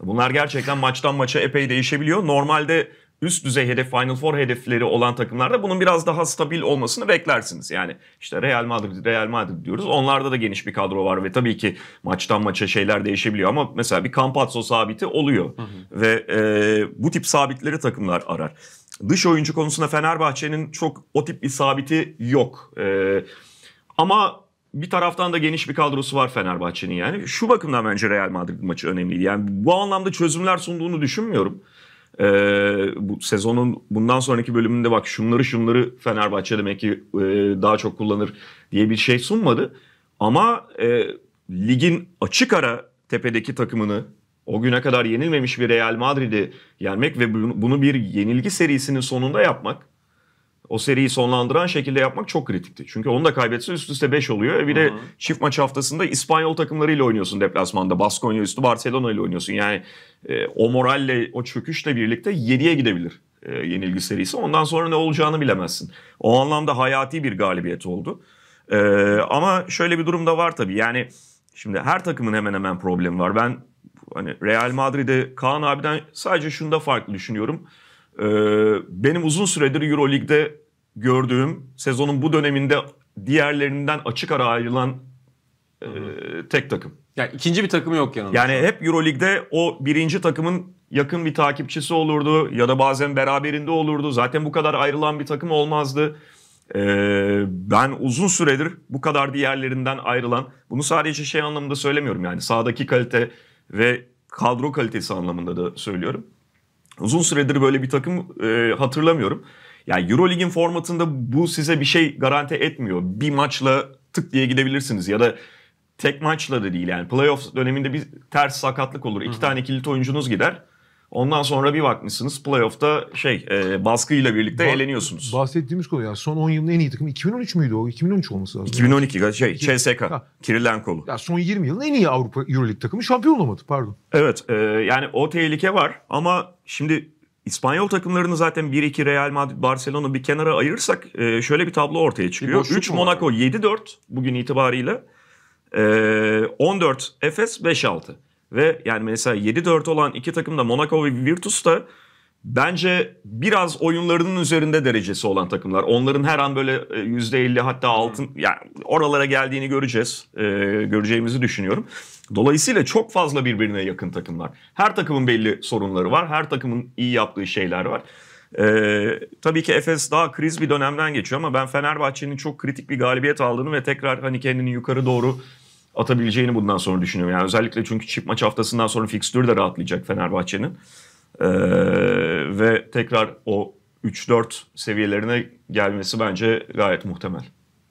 Bunlar gerçekten maçtan maça epey değişebiliyor. Normalde üst düzey hedef Final Four hedefleri olan takımlarda bunun biraz daha stabil olmasını beklersiniz. Yani işte Real Madrid, Real Madrid diyoruz. Onlarda da geniş bir kadro var ve tabii ki maçtan maça şeyler değişebiliyor ama mesela bir Campazzo sabiti oluyor. Hı hı. Ve e, bu tip sabitleri takımlar arar. Dış oyuncu konusunda Fenerbahçe'nin çok o tip bir sabiti yok. E, ama bir taraftan da geniş bir kadrosu var Fenerbahçe'nin yani. Şu bakımdan bence Real Madrid maçı önemliydi. Yani bu anlamda çözümler sunduğunu düşünmüyorum e, bu sezonun bundan sonraki bölümünde bak şunları şunları Fenerbahçe demek ki e, daha çok kullanır diye bir şey sunmadı. Ama e, ligin açık ara tepedeki takımını o güne kadar yenilmemiş bir Real Madrid'i yenmek ve bunu bir yenilgi serisinin sonunda yapmak o seriyi sonlandıran şekilde yapmak çok kritikti. Çünkü onu da kaybetsen üst üste 5 oluyor. E, bir de Hı-hı. çift maç haftasında İspanyol takımlarıyla oynuyorsun deplasmanda. Baskonya üstü Barcelona ile oynuyorsun. Yani e, o moralle, o çöküşle birlikte 7'ye gidebilir e, yenilgi serisi. Ondan sonra ne olacağını bilemezsin. O anlamda hayati bir galibiyet oldu. E, ama şöyle bir durum da var tabii. Yani şimdi her takımın hemen hemen problemi var. Ben hani Real Madrid'e Kaan abiden sadece şunda farklı düşünüyorum. Ee, benim uzun süredir Euroleague'de gördüğüm sezonun bu döneminde diğerlerinden açık ara ayrılan e, tek takım. Yani ikinci bir takım yok yanında. Yani hep Euroleague'de o birinci takımın yakın bir takipçisi olurdu ya da bazen beraberinde olurdu. Zaten bu kadar ayrılan bir takım olmazdı. Ee, ben uzun süredir bu kadar diğerlerinden ayrılan, bunu sadece şey anlamında söylemiyorum yani sahadaki kalite ve kadro kalitesi anlamında da söylüyorum. Uzun süredir böyle bir takım e, hatırlamıyorum. Yani Eurolig'in formatında bu size bir şey garanti etmiyor. Bir maçla tık diye gidebilirsiniz ya da tek maçla da değil yani playoff döneminde bir ters sakatlık olur. İki Hı-hı. tane kilit oyuncunuz gider. Ondan sonra bir bakmışsınız playoff'ta şey e, baskıyla birlikte ba- eğleniyorsunuz. Bahsettiğimiz konu ya son 10 yılın en iyi takımı 2013 müydü o? 2013 olması lazım. 2012 yani. şey CSK Kirilenko'lu. Ya son 20 yılın en iyi Avrupa EuroLeague takımı şampiyon olamadı pardon. Evet e, yani o tehlike var ama şimdi İspanyol takımlarını zaten 1-2 Real Madrid, Barcelona bir kenara ayırırsak e, şöyle bir tablo ortaya çıkıyor. 3 Monaco 7-4 bugün itibariyle. E, 14 Efes 5-6. Ve yani mesela 7-4 olan iki takım da Monaco ve Virtus da bence biraz oyunlarının üzerinde derecesi olan takımlar. Onların her an böyle %50 e, hatta altın hmm. yani oralara geldiğini göreceğiz. E, göreceğimizi düşünüyorum. Dolayısıyla çok fazla birbirine yakın takımlar. Her takımın belli sorunları var. Her takımın iyi yaptığı şeyler var. Ee, tabii ki Efes daha kriz bir dönemden geçiyor ama ben Fenerbahçe'nin çok kritik bir galibiyet aldığını ve tekrar hani kendini yukarı doğru atabileceğini bundan sonra düşünüyorum. Yani özellikle çünkü çift maç haftasından sonra fikstürü de rahatlayacak Fenerbahçe'nin. Ee, ve tekrar o 3-4 seviyelerine gelmesi bence gayet muhtemel.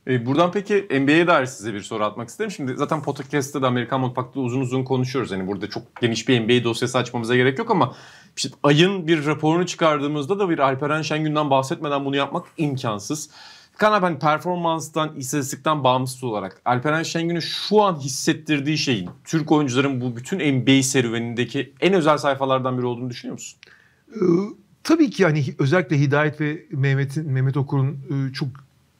E, buradan peki NBA'ye dair size bir soru atmak isterim. Şimdi zaten podcast'ta da Amerikan Mutfak'ta uzun uzun konuşuyoruz. Yani burada çok geniş bir NBA dosyası açmamıza gerek yok ama işte ayın bir raporunu çıkardığımızda da bir Alperen Şengün'den bahsetmeden bunu yapmak imkansız. Kaan abi hani performanstan, istatistikten bağımsız olarak Alperen Şengün'ün şu an hissettirdiği şeyin Türk oyuncuların bu bütün NBA serüvenindeki en özel sayfalardan biri olduğunu düşünüyor musun? Ee, tabii ki yani özellikle Hidayet ve Mehmet'in Mehmet Okur'un e, çok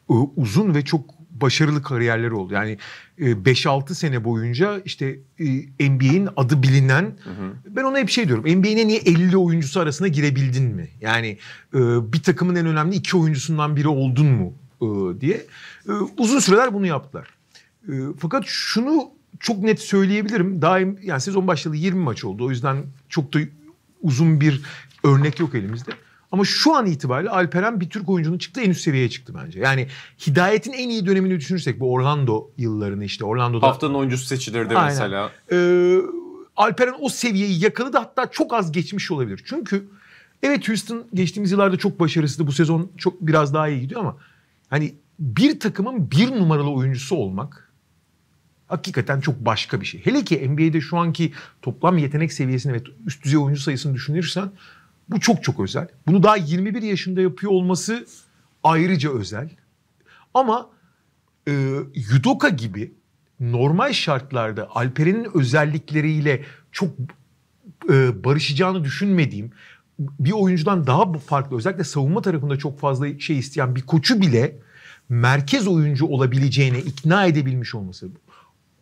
e, uzun ve çok başarılı kariyerleri oldu. Yani 5-6 e, sene boyunca işte e, NBA'in adı bilinen hı hı. ben ona hep şey diyorum. NBA'nin niye 50 oyuncusu arasına girebildin mi? Yani e, bir takımın en önemli iki oyuncusundan biri oldun mu? E, diye. E, uzun süreler bunu yaptılar. E, fakat şunu çok net söyleyebilirim. Daim yani sezon başladı 20 maç oldu. O yüzden çok da uzun bir örnek yok elimizde. Ama şu an itibariyle Alperen bir Türk oyuncunun çıktı en üst seviyeye çıktı bence. Yani Hidayet'in en iyi dönemini düşünürsek bu Orlando yıllarını işte Orlando'da. Haftanın oyuncusu seçilirdi Aynen. mesela. Ee, Alperen o seviyeyi yakaladı hatta çok az geçmiş olabilir. Çünkü evet Houston geçtiğimiz yıllarda çok başarısızdı. Bu sezon çok biraz daha iyi gidiyor ama hani bir takımın bir numaralı oyuncusu olmak hakikaten çok başka bir şey. Hele ki NBA'de şu anki toplam yetenek seviyesini ve üst düzey oyuncu sayısını düşünürsen bu çok çok özel. Bunu daha 21 yaşında yapıyor olması ayrıca özel. Ama e, judoka gibi normal şartlarda Alperen'in özellikleriyle çok e, barışacağını düşünmediğim bir oyuncudan daha farklı özellikle savunma tarafında çok fazla şey isteyen bir koçu bile merkez oyuncu olabileceğine ikna edebilmiş olması.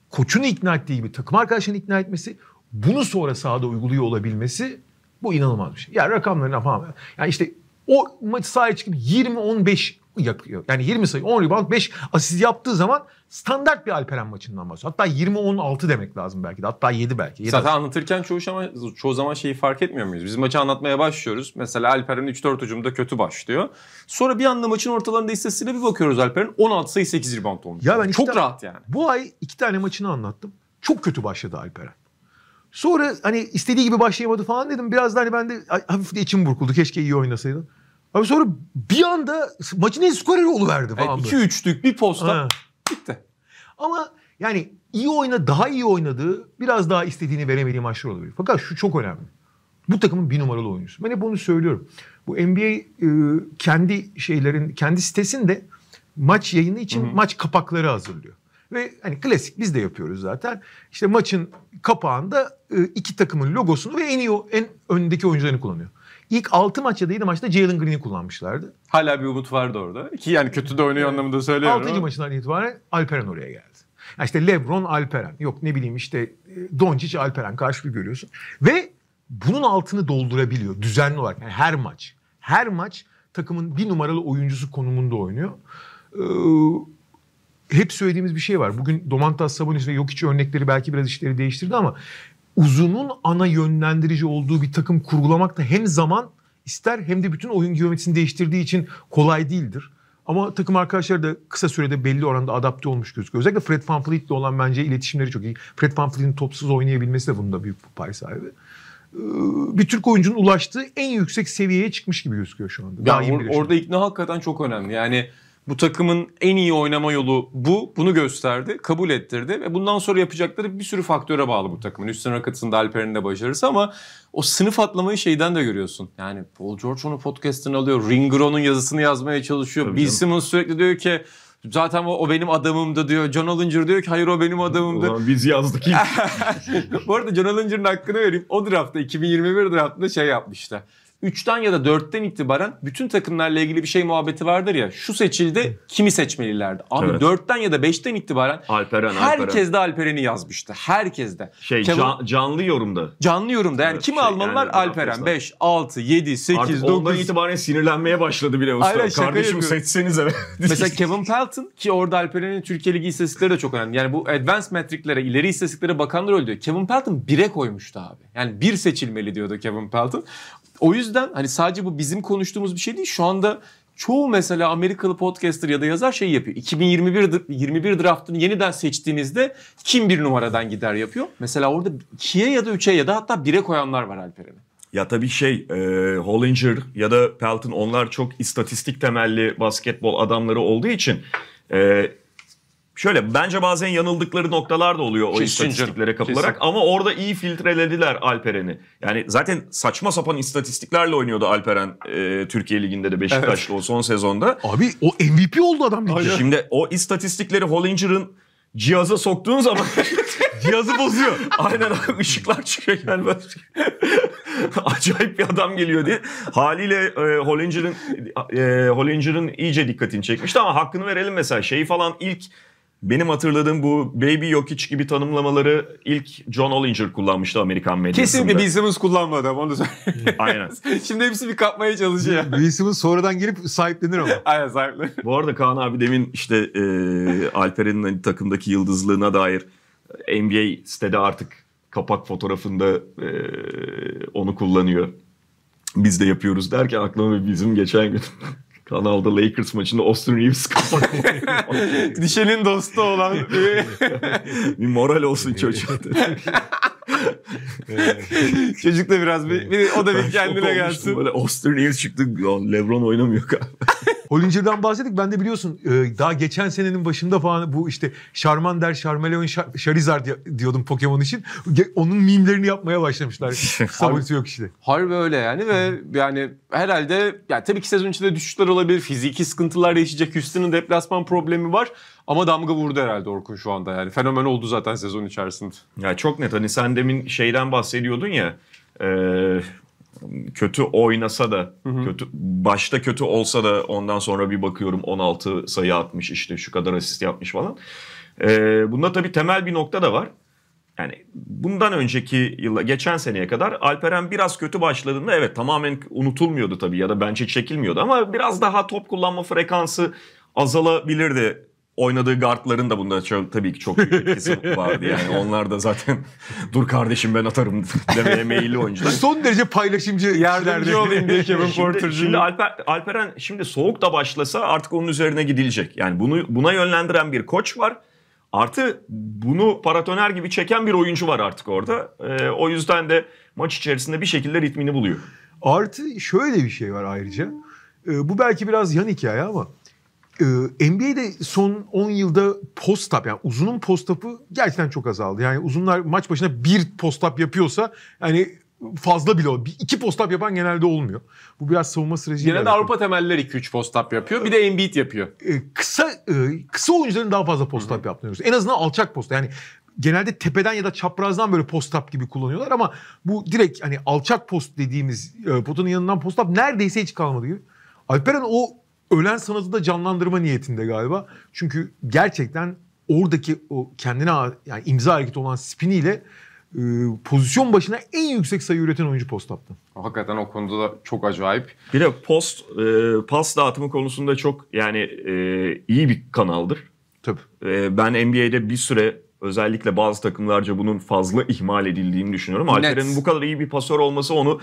Koçunu ikna ettiği gibi takım arkadaşını ikna etmesi, bunu sonra sahada uyguluyor olabilmesi bu inanılmaz bir şey. Yani rakamlarına falan. Yani işte o maçı sahaya çıkıp 20-15 yapıyor. Yani 20 sayı, 10 rebound, 5 asist yaptığı zaman standart bir Alperen maçından bahsediyor. Hatta 20-16 demek lazım belki de. Hatta 7 belki. 7 Zaten anlatırken çoğu, şama, çoğu zaman şeyi fark etmiyor muyuz? Biz maçı anlatmaya başlıyoruz. Mesela Alperen 3-4 ucumda kötü başlıyor. Sonra bir anda maçın ortalarında istatistiğine bir bakıyoruz Alperen. 16 sayı 8 rebound olmuş. Ya ben Çok tane, rahat yani. Bu ay iki tane maçını anlattım. Çok kötü başladı Alperen. Sonra hani istediği gibi başlayamadı falan dedim. Biraz da hani ben de hafif de içim burkuldu. Keşke iyi oynasaydı. Abi sonra bir anda maçın en skoreri oluverdi falan. Yani e, 2-3'lük bir posta ha. bitti. Ama yani iyi oyna, daha iyi oynadığı, biraz daha istediğini veremediği maçlar olabilir. Fakat şu çok önemli. Bu takımın bir numaralı oyuncusu. Ben hep onu söylüyorum. Bu NBA e, kendi şeylerin, kendi sitesinde maç yayını için Hı-hı. maç kapakları hazırlıyor. Ve hani klasik biz de yapıyoruz zaten. İşte maçın kapağında e, iki takımın logosunu ve en iyi en öndeki oyuncularını kullanıyor. İlk 6 maçta da 7 maçta Jalen Green'i kullanmışlardı. Hala bir umut vardı orada. Ki yani kötü de oynuyor anlamında söylüyorum. 6. Ama. maçından itibaren Alperen oraya geldi. Yani işte Lebron Alperen. Yok ne bileyim işte e, Doncic Alperen karşı bir görüyorsun. Ve bunun altını doldurabiliyor düzenli olarak. Yani her maç. Her maç takımın bir numaralı oyuncusu konumunda oynuyor. Ee, hep söylediğimiz bir şey var. Bugün Domantas Sabonis ve Jokic örnekleri belki biraz işleri değiştirdi ama uzunun ana yönlendirici olduğu bir takım kurgulamakta hem zaman ister hem de bütün oyun geometrisini değiştirdiği için kolay değildir. Ama takım arkadaşları da kısa sürede belli oranda adapte olmuş gözüküyor. Özellikle Fred Van Vliet'le olan bence iletişimleri çok iyi. Fred Van Fleet'in topsuz oynayabilmesi de bunda büyük bir pay sahibi. Ee, bir Türk oyuncunun ulaştığı en yüksek seviyeye çıkmış gibi gözüküyor şu anda. Ya or- orada ikna hakikaten çok önemli. Yani bu takımın en iyi oynama yolu bu. Bunu gösterdi, kabul ettirdi ve bundan sonra yapacakları bir sürü faktöre bağlı bu takımın. Üstün rakıtısının da Alper'in de başarısı ama o sınıf atlamayı şeyden de görüyorsun. Yani Paul George onu podcast'ını alıyor. Ringro'nun yazısını yazmaya çalışıyor. Tabii Bill Simmons sürekli diyor ki Zaten o, o benim adamımdı diyor. John Hollinger diyor ki hayır o benim adamımdı. Ulan biz yazdık ilk. Bu arada John Hollinger'ın hakkını vereyim. O draftta 2021 draftında şey yapmıştı. 3'ten ya da 4'ten itibaren bütün takımlarla ilgili bir şey muhabbeti vardır ya. Şu seçildi kimi seçmelilerdi? Abi evet. 4'ten ya da 5'ten itibaren Alperen, herkes Alperen. de Alperen'i yazmıştı. Herkes de. Şey Kevin, can, canlı yorumda. Canlı yorumda. Yani evet, kimi şey, almalılar? Yani, Alperen 5, 6, 7, 8, Artık 9. Ondan itibaren sinirlenmeye başladı bile usta. Aynen, Kardeşim seçseniz evet. Mesela Kevin Pelton ki orada Alperen'in Türkiye Ligi istatistikleri de çok önemli. Yani bu advanced metriklere, ileri istatistiklere bakanlar öyle diyor. Kevin Pelton 1'e koymuştu abi. Yani 1 seçilmeli diyordu Kevin Pelton. O yüzden hani sadece bu bizim konuştuğumuz bir şey değil. Şu anda çoğu mesela Amerikalı podcaster ya da yazar şey yapıyor. 2021 21 draftını yeniden seçtiğinizde kim bir numaradan gider yapıyor. Mesela orada 2'ye ya da 3'e ya da hatta 1'e koyanlar var Alperen'e. Ya tabii şey e, Hollinger ya da Pelton onlar çok istatistik temelli basketbol adamları olduğu için e, Şöyle bence bazen yanıldıkları noktalar da oluyor o kesin istatistiklere kapılarak kesin. ama orada iyi filtrelediler Alperen'i. Yani zaten saçma sapan istatistiklerle oynuyordu Alperen e, Türkiye Ligi'nde de Beşiktaş'la evet. o son sezonda. Abi o MVP oldu adam. Aynen. Şimdi o istatistikleri Hollinger'ın cihaza soktuğun zaman cihazı bozuyor. Aynen ışıklar çıkıyor gelmez. Acayip bir adam geliyor diye. Haliyle e, Hollinger'ın e, Hollinger'ın iyice dikkatini çekmişti ama hakkını verelim mesela şeyi falan ilk benim hatırladığım bu baby yokic gibi tanımlamaları ilk John Olinger kullanmıştı Amerikan medyasında. Kesinlikle Bill Simmons kullanmadı ama onu Aynen. Şimdi hepsi bir kapmaya çalışıyor. Bill Simmons sonradan girip sahiplenir ama. Aynen sahiplenir. Bu arada Kaan abi demin işte e, Alper'in hani takımdaki yıldızlığına dair e, NBA sitede artık kapak fotoğrafında e, onu kullanıyor. Biz de yapıyoruz derken aklıma bizim geçen gün Kanalda Lakers maçında Austin Reeves kapak Dişenin dostu olan bir moral olsun çocuğa. Çocuk da biraz bir, bir o da bir kendine gelsin. Böyle Austin Reeves çıktı. Lebron oynamıyor galiba. Hollinger'dan bahsettik. Ben de biliyorsun e, daha geçen senenin başında falan bu işte Charmander, Charmeleon, Charizard diyordum Pokemon için. Onun mimlerini yapmaya başlamışlar. Sabotu yok işte. Harbi öyle yani ve yani herhalde yani tabii ki sezon içinde düşüşler olabilir. Fiziki sıkıntılar yaşayacak. Houston'ın deplasman problemi var. Ama damga vurdu herhalde Orkun şu anda yani. Fenomen oldu zaten sezon içerisinde. Ya çok net hani sen demin şeyden bahsediyordun ya. E, kötü oynasa da hı hı. kötü başta kötü olsa da ondan sonra bir bakıyorum 16 sayı atmış işte şu kadar asist yapmış falan. Ee, bunda tabii temel bir nokta da var. Yani bundan önceki yıla geçen seneye kadar Alperen biraz kötü başladığında evet tamamen unutulmuyordu tabii ya da bence çekilmiyordu ama biraz daha top kullanma frekansı azalabilirdi oynadığı guardların da bunda çok, tabii ki çok büyük etkisi vardı yani. Onlar da zaten dur kardeşim ben atarım demeye meyilli oyuncular. Son derece paylaşımcı yerlerde. olayım diye Kevin Porter Şimdi, şimdi Alper, Alperen şimdi soğuk da başlasa artık onun üzerine gidilecek. Yani bunu buna yönlendiren bir koç var. Artı bunu paratoner gibi çeken bir oyuncu var artık orada. Ee, o yüzden de maç içerisinde bir şekilde ritmini buluyor. Artı şöyle bir şey var ayrıca. Ee, bu belki biraz yan hikaye ama ee, NBA'de son 10 yılda postap yani uzunun postapı gerçekten çok azaldı. Yani uzunlar maç başına bir postap yapıyorsa yani fazla bile o. İki postap yapan genelde olmuyor. Bu biraz savunma süreci. Genelde Avrupa temeller 2-3 postap yapıyor. Bir de Embiid yapıyor. Ee, kısa e, kısa oyuncuların daha fazla postap yaptığını En azından alçak post, Yani genelde tepeden ya da çaprazdan böyle postap gibi kullanıyorlar ama bu direkt hani alçak post dediğimiz e, potanın yanından postap neredeyse hiç kalmadı gibi. Alperen o ölen sanatı da canlandırma niyetinde galiba. Çünkü gerçekten oradaki o kendine yani imza hareketi olan spiniyle e, pozisyon başına en yüksek sayı üreten oyuncu post postaptı. Hakikaten o konuda da çok acayip. Bir de post e, pas dağıtımı konusunda çok yani e, iyi bir kanaldır. Tabii. E, ben NBA'de bir süre özellikle bazı takımlarca bunun fazla ihmal edildiğini düşünüyorum. Net. Alperen'in bu kadar iyi bir pasör olması onu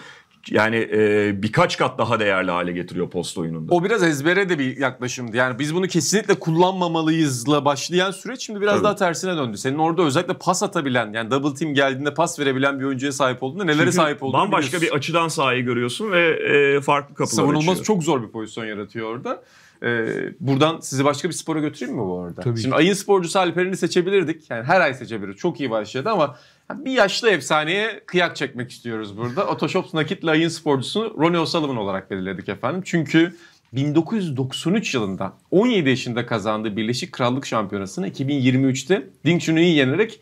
yani e, birkaç kat daha değerli hale getiriyor post oyununda. O biraz ezbere de bir yaklaşımdı. Yani biz bunu kesinlikle kullanmamalıyızla başlayan süreç şimdi biraz Tabii. daha tersine döndü. Senin orada özellikle pas atabilen yani double team geldiğinde pas verebilen bir oyuncuya sahip olduğunda nelere Çünkü sahip olduğunu bambaşka biliyorsun. bir açıdan sahayı görüyorsun ve e, farklı kapılar Savunulması açıyor. çok zor bir pozisyon yaratıyor orada. Ee, buradan sizi başka bir spora götüreyim mi bu arada? Tabii Şimdi ayın sporcusu Alperen'i seçebilirdik. Yani her ay seçebiliriz. Çok iyi başladı ama bir yaşlı efsaneye kıyak çekmek istiyoruz burada. Otoshops nakit layın sporcusunu Ronnie O'Sullivan olarak belirledik efendim. Çünkü 1993 yılında 17 yaşında kazandığı Birleşik Krallık Şampiyonası'nı 2023'te Ding Chun'u'yu yenerek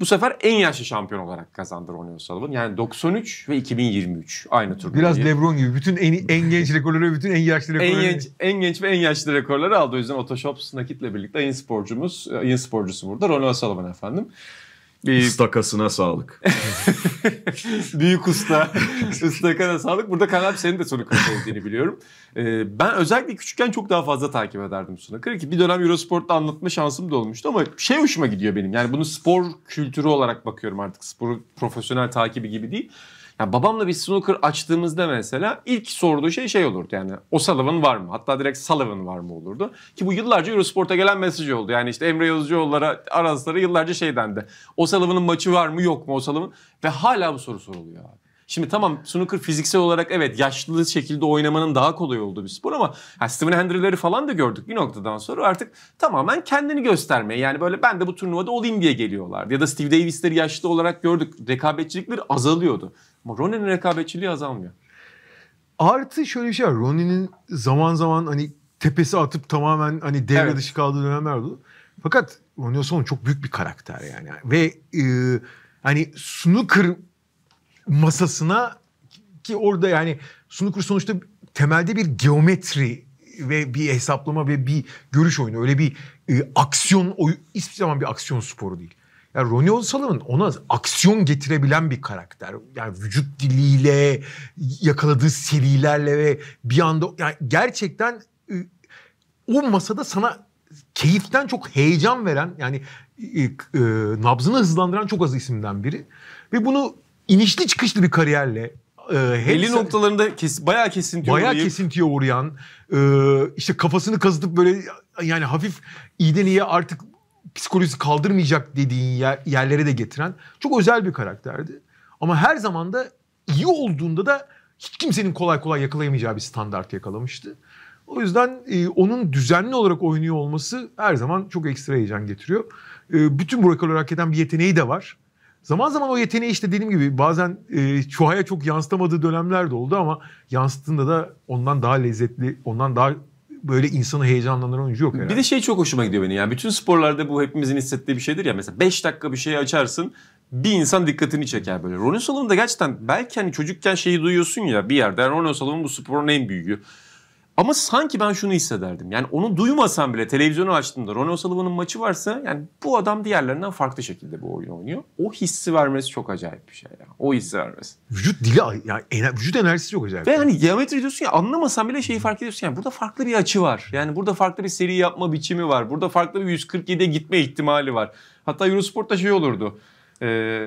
bu sefer en yaşlı şampiyon olarak kazandı Ronnie O'Sullivan. Yani 93 ve 2023 aynı turda. Biraz LeBron gibi. Bütün en, en genç rekorları ve bütün en yaşlı rekorları. en, genç, en genç ve en yaşlı rekorları aldı. O yüzden Otoshops nakitle birlikte yayın sporcumuz, yayın sporcusu burada Ronnie O'Sullivan efendim. Istakasına sağlık. Büyük usta. Istakana sağlık. Burada kanal abi senin de Snooker sevdiğini biliyorum. Ee, ben özellikle küçükken çok daha fazla takip ederdim Snooker'ı ki bir dönem Eurosport'ta anlatma şansım da olmuştu ama şey hoşuma gidiyor benim. Yani bunu spor kültürü olarak bakıyorum artık. Sporu profesyonel takibi gibi değil. Yani babamla bir snooker açtığımızda mesela ilk sorduğu şey şey olurdu yani o Sullivan var mı? Hatta direkt Sullivan var mı olurdu. Ki bu yıllarca Eurosport'a gelen mesaj oldu. Yani işte Emre Yazıcıoğullara arasında yıllarca şey dendi. O Sullivan'ın maçı var mı yok mu o Sullivan? Ve hala bu soru soruluyor abi. Şimdi tamam snooker fiziksel olarak evet yaşlı şekilde oynamanın daha kolay olduğu bir spor ama yani Steven Hendry'leri falan da gördük bir noktadan sonra artık tamamen kendini göstermeye yani böyle ben de bu turnuvada olayım diye geliyorlar Ya da Steve Davis'leri yaşlı olarak gördük rekabetçilikleri azalıyordu. Ama Ronin'in rekabetçiliği azalmıyor. Artı şöyle bir şey var. Ronin'in zaman zaman hani tepesi atıp tamamen hani devre evet. dışı kaldığı dönemler oldu. Fakat Ronnie O'Sullivan çok büyük bir karakter yani. Ve e, hani snooker masasına ki orada yani snooker sonuçta temelde bir geometri ve bir hesaplama ve bir görüş oyunu. Öyle bir e, aksiyon, oy, hiçbir zaman bir aksiyon sporu değil. Yani Ronnie O'Sullivan ona aksiyon getirebilen bir karakter. Yani vücut diliyle, yakaladığı serilerle ve bir anda yani gerçekten o masada sana keyiften çok heyecan veren yani e, nabzını hızlandıran çok az isimden biri. Ve bunu inişli çıkışlı bir kariyerle e, belli noktalarında kes, bayağı kesintiye bayağı uğrayıp. kesintiye uğrayan e, işte kafasını kazıtıp böyle yani hafif iyiden iyiye artık psikolojisi kaldırmayacak dediğin yer, yerlere de getiren çok özel bir karakterdi. Ama her zaman da iyi olduğunda da hiç kimsenin kolay kolay yakalayamayacağı bir standart yakalamıştı. O yüzden e, onun düzenli olarak oynuyor olması her zaman çok ekstra heyecan getiriyor. E, bütün bu rekorları hak eden bir yeteneği de var. Zaman zaman o yeteneği işte dediğim gibi bazen e, Çuha'ya çok yansıtamadığı dönemler de oldu ama yansıttığında da ondan daha lezzetli, ondan daha böyle insanı heyecanlandıran oyuncu yok herhalde. Bir de şey çok hoşuma gidiyor benim. Yani bütün sporlarda bu hepimizin hissettiği bir şeydir ya. Mesela 5 dakika bir şey açarsın bir insan dikkatini çeker böyle. Ronin da gerçekten belki hani çocukken şeyi duyuyorsun ya bir yerde. Yani Ronin salonu bu sporun en büyüğü ama sanki ben şunu hissederdim. Yani onu duymasam bile televizyonu açtığımda Ron O'Sullivan'ın maçı varsa yani bu adam diğerlerinden farklı şekilde bu oyunu oynuyor. O hissi vermesi çok acayip bir şey ya. O hissi vermesi. Vücut dili yani ener, vücut enerjisi çok acayip. Ve hani geometri diyorsun ya anlamasan bile şeyi fark ediyorsun. Yani burada farklı bir açı var. Yani burada farklı bir seri yapma biçimi var. Burada farklı bir 147'e gitme ihtimali var. Hatta Eurosport'ta şey olurdu. Ee,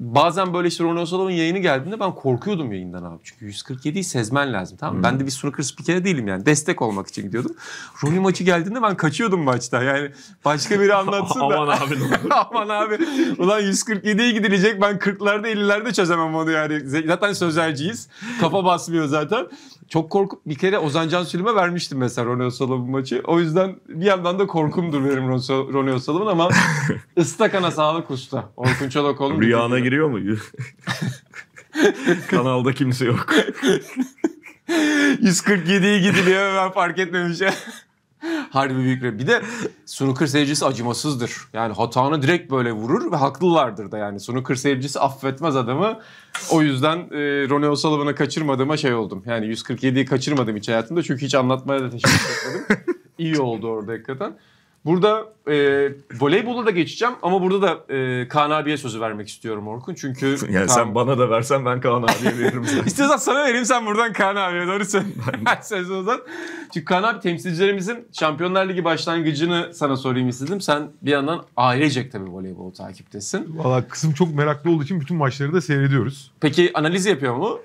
bazen böyle işte Ron Osalov'un yayını geldiğinde ben korkuyordum yayından abi. Çünkü 147'yi sezmen lazım tamam mı? Hmm. Ben de bir snooker spikeri değilim yani. Destek olmak için gidiyordum. Ronnie maçı geldiğinde ben kaçıyordum maçta. Yani başka biri anlatsın da. aman abi. aman abi. Ulan 147'ye gidilecek. Ben 40'larda 50'lerde çözemem onu yani. Zaten sözelciyiz. Kafa basmıyor zaten çok korkup bir kere Ozan Can Sülüm'e vermiştim mesela Roneo Salom'un maçı. O yüzden bir yandan da korkumdur benim Ronaldo Salam'ın ama ıslak sağlık usta. Orkun Çolakoğlu'nun. Rüyana giriyor mu? Kanalda kimse yok. 147'yi gidiliyor ben fark etmemişim. Harbi büyük bir. Bir de snooker seyircisi acımasızdır. Yani hatanı direkt böyle vurur ve haklılardır da yani. Snooker seyircisi affetmez adamı. O yüzden e, Ronnie O'Sullivan'ı kaçırmadığıma şey oldum. Yani 147'yi kaçırmadım hiç hayatımda. Çünkü hiç anlatmaya da teşekkür etmedim. İyi oldu orada hakikaten. Burada e, voleybola da geçeceğim ama burada da e, Kaan abiye sözü vermek istiyorum Orkun. Çünkü yani Kaan... sen bana da versen ben Kaan abiye veririm. İstiyorsan sana vereyim sen buradan Kaan abiye doğru söyle. sözü uzat. Çünkü Kaan abi temsilcilerimizin Şampiyonlar Ligi başlangıcını sana sorayım istedim. Sen bir yandan ailecek tabii voleybolu takiptesin. Valla kızım çok meraklı olduğu için bütün maçları da seyrediyoruz. Peki analiz yapıyor mu?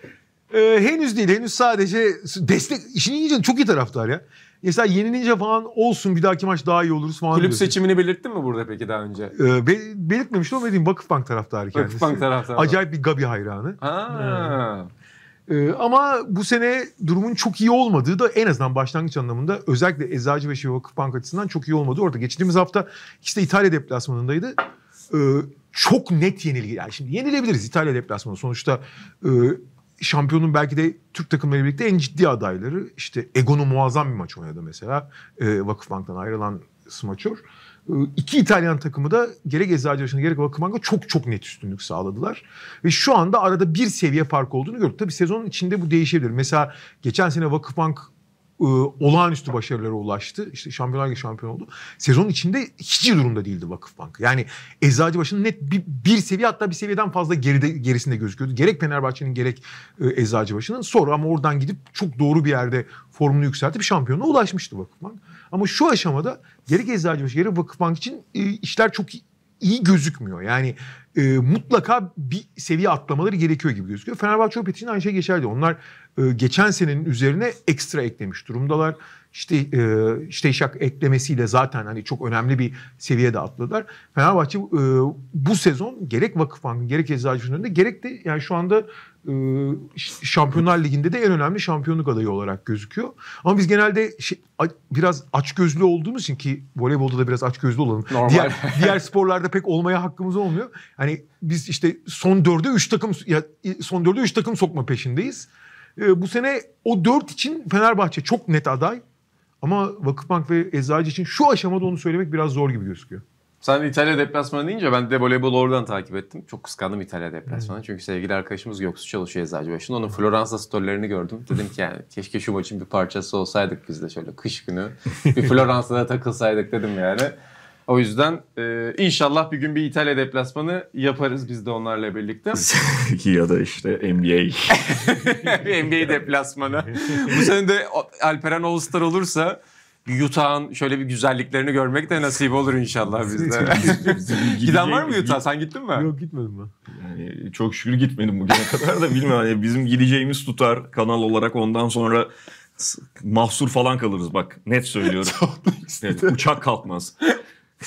Ee, henüz değil. Henüz sadece destek. işin iyice çok iyi taraftar ya. Mesela yenilince falan olsun bir dahaki maç daha iyi oluruz falan. Kulüp seçimini belirttin mi burada peki daha önce? Ee, be, belirtmemiştim ama dediğim Vakıfbank taraftarı kendisi. Vakıfbank taraftarı. Acayip bir Gabi hayranı. Ee, e, ama bu sene durumun çok iyi olmadığı da en azından başlangıç anlamında özellikle Eczacıbaşı ve Vakıfbank açısından çok iyi olmadı orada. Geçtiğimiz hafta işte İtalya deplasmanındaydı. Ee, çok net yenilgi. Yani şimdi yenilebiliriz İtalya deplasmanı. Sonuçta e, şampiyonun belki de Türk takımları birlikte en ciddi adayları. İşte Egon'u muazzam bir maç oynadı mesela. E, Vakıfbank'tan ayrılan smaçör. E, iki İtalyan takımı da gerek Eczacıbaşı'na gerek Vakıfbank'a çok çok net üstünlük sağladılar. Ve şu anda arada bir seviye fark olduğunu gördük. Tabii sezonun içinde bu değişebilir. Mesela geçen sene Vakıfbank e, olağanüstü başarılara ulaştı. İşte Şampiyonlar Ligi şampiyon oldu. Sezon içinde hiç durumda değildi Vakıfbank. Yani Eczacıbaşı'nın net bir, bir seviye hatta bir seviyeden fazla geride gerisinde gözüküyordu. Gerek Fenerbahçe'nin gerek e, Eczacıbaşı'nın. Sonra ama oradan gidip çok doğru bir yerde formunu yükseltip şampiyonluğa ulaşmıştı Vakıfbank. Ama şu aşamada gerek Eczacıbaşı gerek Vakıfbank için e, işler çok iyi gözükmüyor. Yani e, mutlaka bir seviye atlamaları gerekiyor gibi gözüküyor. Fenerbahçe Opet için aynı şey geçerli. Onlar e, geçen senenin üzerine ekstra eklemiş durumdalar. İşte e, Steyşak eklemesiyle zaten hani çok önemli bir seviyede atladılar. Fenerbahçe e, bu sezon gerek Vakıfbank'ın gerek Eczacı'nın önünde gerek de yani şu anda e, Şampiyonlar Ligi'nde de en önemli şampiyonluk adayı olarak gözüküyor. Ama biz genelde şey, a, biraz açgözlü olduğumuz için ki voleybolda da biraz açgözlü olalım. Normal. Diğer, diğer sporlarda pek olmaya hakkımız olmuyor. Hani biz işte son dörde üç takım ya son dörde üç takım sokma peşindeyiz. E, bu sene o dört için Fenerbahçe çok net aday. Ama Vakıfbank ve Eczacı için şu aşamada onu söylemek biraz zor gibi gözüküyor. Sen İtalya deplasmanı deyince ben de voleybolu oradan takip ettim. Çok kıskandım İtalya deplasmanı. Evet. Çünkü sevgili arkadaşımız Göksu çalışıyor eczacı. Eczacıbaşı'nda. Onun Floransa storylerini gördüm. Dedim ki yani keşke şu maçın bir parçası olsaydık biz de şöyle kış günü. Bir Floransa'da takılsaydık dedim yani. O yüzden e, inşallah bir gün bir İtalya deplasmanı yaparız biz de onlarla birlikte. ya da işte NBA. NBA deplasmanı. Bu sene de Alperen All-Star olursa Utah'ın şöyle bir güzelliklerini görmek de nasip olur inşallah bizde. Giden var mı Utah? Sen gittin mi? Yok gitmedim ben. Yani çok şükür gitmedim bugüne kadar da bilmiyorum. Yani bizim gideceğimiz tutar kanal olarak ondan sonra mahsur falan kalırız bak net söylüyorum. evet, uçak kalkmaz.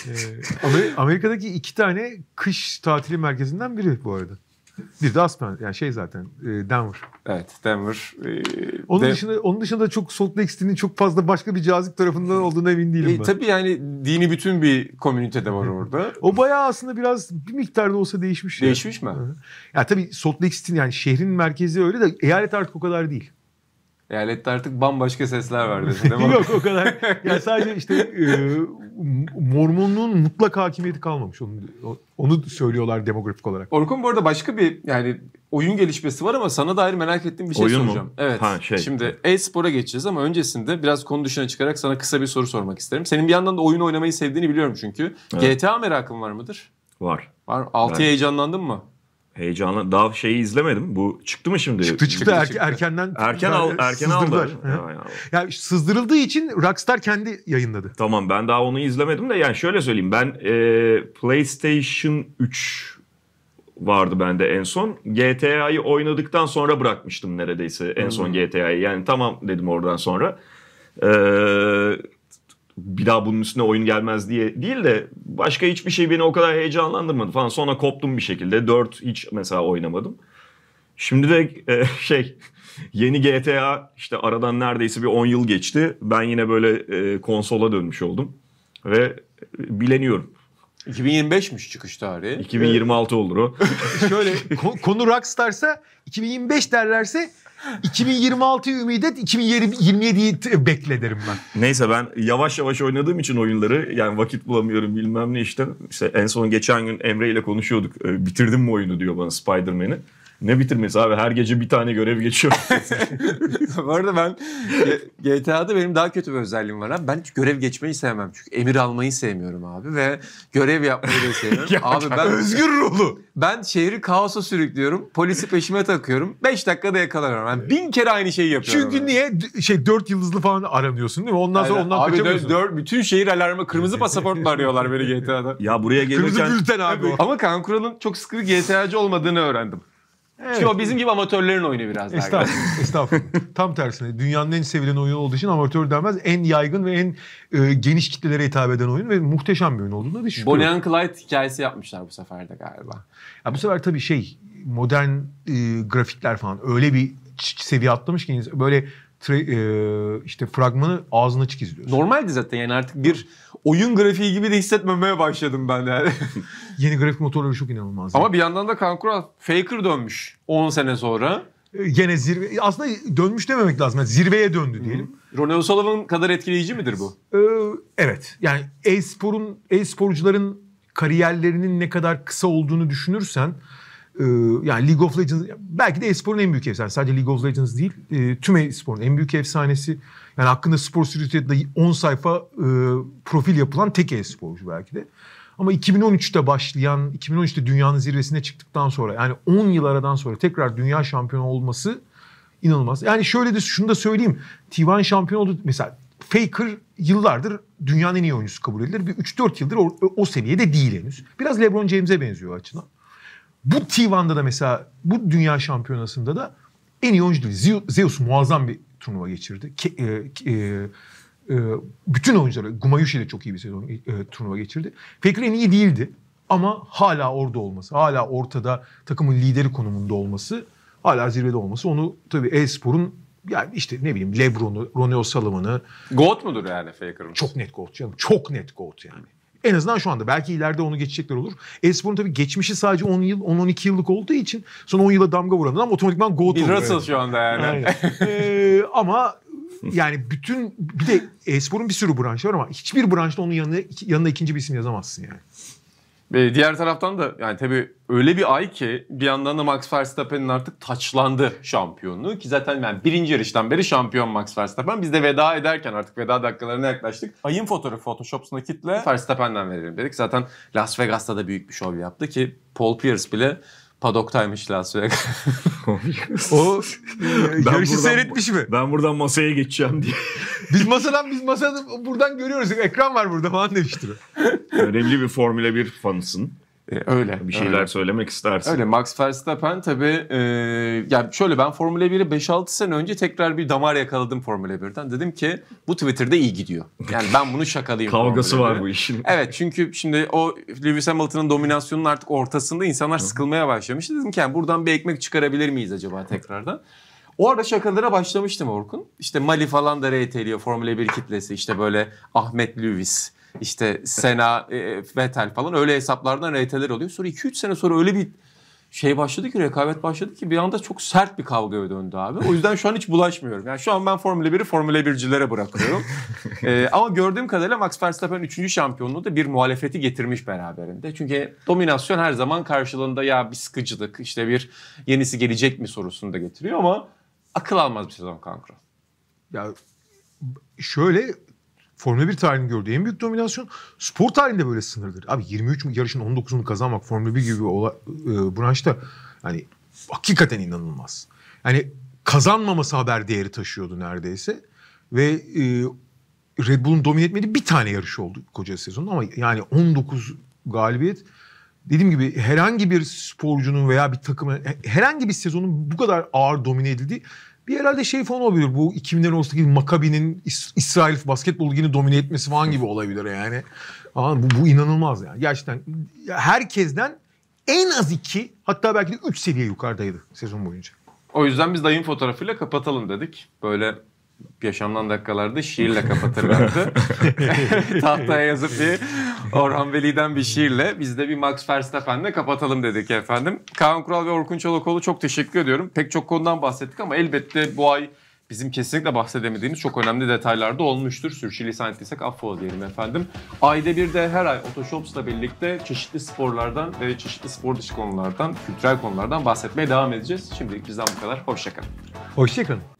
Ee, Amerika'daki iki tane kış tatili merkezinden biri bu arada. Bir de Aspen yani şey zaten e, Denver. Evet Denver. E, onun de... dışında onun dışında çok Salt Lake City'nin çok fazla başka bir cazip tarafından olduğuna emin değilim e, ben. Tabii yani dini bütün bir komünite de var orada. o bayağı aslında biraz bir miktar da olsa değişmiş. Değişmiş yani. mi? Ya yani tabii Salt Lake City yani şehrin merkezi öyle de eyalet artık o kadar değil. Eyalette artık bambaşka sesler var dedi mi? Yok o kadar. Yani sadece işte e, Mormonluğun mutlak hakimiyeti kalmamış. Onu, onu söylüyorlar demografik olarak. Orkun bu arada başka bir yani oyun gelişmesi var ama sana dair merak ettiğim bir şey oyun soracağım. Mu? Evet. Ha, şey. Şimdi e-spora geçeceğiz ama öncesinde biraz konu dışına çıkarak sana kısa bir soru sormak isterim. Senin bir yandan da oyun oynamayı sevdiğini biliyorum çünkü. Evet. GTA merakın var mıdır? Var. Var. 6'ya heyecanlandın mı? Heyecanla daha şeyi izlemedim. Bu çıktı mı şimdi? Çıktı çıktı. Er, Erkenden erken al erken aldı. Ya yani sızdırıldığı için Rockstar kendi yayınladı. Tamam ben daha onu izlemedim de yani şöyle söyleyeyim ben e, PlayStation 3 vardı bende en son. GTA'yı oynadıktan sonra bırakmıştım neredeyse en hmm. son GTA'yı. Yani tamam dedim oradan sonra. Eee bir daha bunun üstüne oyun gelmez diye değil de başka hiçbir şey beni o kadar heyecanlandırmadı falan. Sonra koptum bir şekilde. 4 hiç mesela oynamadım. Şimdi de e, şey yeni GTA işte aradan neredeyse bir 10 yıl geçti. Ben yine böyle e, konsola dönmüş oldum ve e, bileniyorum. 2025'miş çıkış tarihi. 2026 olur o. Şöyle konu Rockstar'sa 2025 derlerse 2026'yı ümit et 2027'yi bekle derim ben. Neyse ben yavaş yavaş oynadığım için oyunları yani vakit bulamıyorum bilmem ne işte. İşte en son geçen gün Emre ile konuşuyorduk. Ee, bitirdim mi oyunu diyor bana Spider-Man'i. Ne bitirmesi abi her gece bir tane görev geçiyor. Bu arada ben GTA'da benim daha kötü bir özelliğim var abi. Ben hiç görev geçmeyi sevmem. Çünkü emir almayı sevmiyorum abi ve görev yapmayı da sevmiyorum. abi ben özgür ruhlu. Ben şehri kaosa sürüklüyorum. Polisi peşime takıyorum. 5 dakikada yakalanıyorum. Yani bin kere aynı şeyi yapıyorum. Çünkü abi. niye şey 4 yıldızlı falan aranıyorsun değil mi? Ondan Aynen. sonra ondan abi, kaçamıyorsun. bütün şehir alarmı kırmızı pasaport arıyorlar beni GTA'da. Ya buraya gelirken... Kırmızı bülten abi. Ama Kaan Kural'ın çok sıkı bir GTA'cı olmadığını öğrendim. Evet. İşte o bizim gibi amatörlerin oyunu biraz daha. Estağfurullah. estağfurullah. Tam tersine. Dünyanın en sevilen oyunu olduğu için amatör denmez. En yaygın ve en e, geniş kitlelere hitap eden oyun ve muhteşem bir oyun olduğuna da şükür. Bonnie and Clyde hikayesi yapmışlar bu sefer de galiba. Ya bu sefer tabii şey modern e, grafikler falan öyle bir seviye atlamış ki böyle tre, e, işte fragmanı ağzına açık izliyorsun. Normaldi zaten yani artık bir oyun grafiği gibi de hissetmemeye başladım ben yani. Yeni grafik motorları çok inanılmaz. Ama yani. bir yandan da Kankural Faker dönmüş 10 sene sonra. E, gene zirve e, aslında dönmüş dememek lazım. Yani zirveye döndü diyelim. Ronaldo Sullivan kadar etkileyici midir bu? E, evet. Yani e-sporun e-sporcuların kariyerlerinin ne kadar kısa olduğunu düşünürsen ee, yani League of Legends belki de esporun en büyük efsanesi. Sadece League of Legends değil e, tüm esporun en büyük efsanesi. Yani hakkında spor sürücüde 10 sayfa e, profil yapılan tek esporcu belki de. Ama 2013'te başlayan, 2013'te dünyanın zirvesine çıktıktan sonra yani 10 yıl aradan sonra tekrar dünya şampiyonu olması inanılmaz. Yani şöyle de şunu da söyleyeyim. Tivan şampiyon oldu mesela Faker yıllardır dünyanın en iyi oyuncusu kabul edilir. Bir 3-4 yıldır o, o seviyede değil henüz. Biraz LeBron James'e benziyor açıdan. Bu t da mesela bu dünya şampiyonasında da en iyi oyuncu değil. Zeus muazzam bir turnuva geçirdi. Ke, e, ke, e, e, bütün oyuncuları, Gumayushi de çok iyi bir sezon e, e turnuva geçirdi. Fekirin iyi değildi ama hala orada olması, hala ortada takımın lideri konumunda olması, hala zirvede olması onu tabii e-sporun yani işte ne bileyim Lebron'u, Roneo Salomon'u. Goat mudur yani Fekirin? Çok net goat canım. Çok net goat yani. En azından şu anda. Belki ileride onu geçecekler olur. Espor'un tabii geçmişi sadece 10 yıl, 10-12 yıllık olduğu için son 10 yıla damga vuran adam otomatikman GOAT oluyor. Bir Russell şu anda yani. Aynen. ee, ama yani bütün bir de esporun bir sürü branşı var ama hiçbir branşta onun yanına, yanına ikinci bir isim yazamazsın yani. E, diğer taraftan da yani tabii öyle bir ay ki bir yandan da Max Verstappen'in artık taçlandı şampiyonluğu ki zaten yani birinci yarıştan beri şampiyon Max Verstappen. Biz de veda ederken artık veda dakikalarına yaklaştık. Ayın fotoğrafı Photoshop'suna kitle. Verstappen'den verelim dedik. Zaten Las Vegas'ta da büyük bir şov yaptı ki Paul Pierce bile Padoktaymış Las Vegas. o ben yarışı buradan, seyretmiş mi? Ben buradan masaya geçeceğim diye. biz masadan biz masadan buradan görüyoruz. Ekran var burada falan demiştir. Önemli bir Formula 1 fanısın. E, öyle. Bir şeyler öyle. söylemek istersin. Öyle Max Verstappen tabii e, yani şöyle ben Formula 1'i 5-6 sene önce tekrar bir damar yakaladım Formula 1'den. Dedim ki bu Twitter'da iyi gidiyor. Yani ben bunu şakalayayım. Kavgası var bu işin. Evet çünkü şimdi o Lewis Hamilton'ın dominasyonunun artık ortasında insanlar sıkılmaya başlamıştı. Dedim ki yani buradan bir ekmek çıkarabilir miyiz acaba tekrardan? O arada şakalara başlamıştım Orkun. İşte Mali falan da reyteliyor Formula 1 kitlesi. İşte böyle Ahmet Lewis, işte Sena, e, e, Vettel falan öyle hesaplardan RT'ler oluyor. Sonra 2-3 sene sonra öyle bir şey başladı ki rekabet başladı ki bir anda çok sert bir kavgaya döndü abi. O yüzden şu an hiç bulaşmıyorum. Yani şu an ben Formula 1'i Formula 1'cilere bırakıyorum. ee, ama gördüğüm kadarıyla Max Verstappen 3. şampiyonluğu da bir muhalefeti getirmiş beraberinde. Çünkü dominasyon her zaman karşılığında ya bir sıkıcılık işte bir yenisi gelecek mi sorusunu da getiriyor ama akıl almaz bir sezon kanka. Ya şöyle Formula 1 tarihinin gördüğü en büyük dominasyon spor tarihinde böyle sınırdır. Abi 23 yarışın 19'unu kazanmak Formula 1 gibi ola, e, branşta hani hakikaten inanılmaz. Yani kazanmaması haber değeri taşıyordu neredeyse. Ve e, Red Bull'un domine etmediği bir tane yarış oldu koca sezonda ama yani 19 galibiyet dediğim gibi herhangi bir sporcunun veya bir takımın herhangi bir sezonun bu kadar ağır domine edildiği bir herhalde şey falan olabilir. Bu 2000'lerin ortasındaki Makabi'nin İs- İsrail basketbol ligini domine etmesi falan gibi olabilir yani. ama bu, bu inanılmaz yani. Gerçekten herkesten en az iki hatta belki de üç seviye yukarıdaydı sezon boyunca. O yüzden biz dayın fotoğrafıyla kapatalım dedik. Böyle yaşamdan dakikalarda şiirle kapatırlardı. Tahtaya yazıp bir Orhan Veli'den bir şiirle biz de bir Max Verstappen'le kapatalım dedik efendim. Kaan Kural ve Orkun Çolakoğlu çok teşekkür ediyorum. Pek çok konudan bahsettik ama elbette bu ay bizim kesinlikle bahsedemediğimiz çok önemli detaylar da olmuştur. Sürçülisan ettiysek affola diyelim efendim. Ayda bir de her ay Otoshops'la birlikte çeşitli sporlardan ve çeşitli spor dışı konulardan, kültürel konulardan bahsetmeye devam edeceğiz. Şimdilik bizden bu kadar. Hoşçakalın. Hoşçakalın.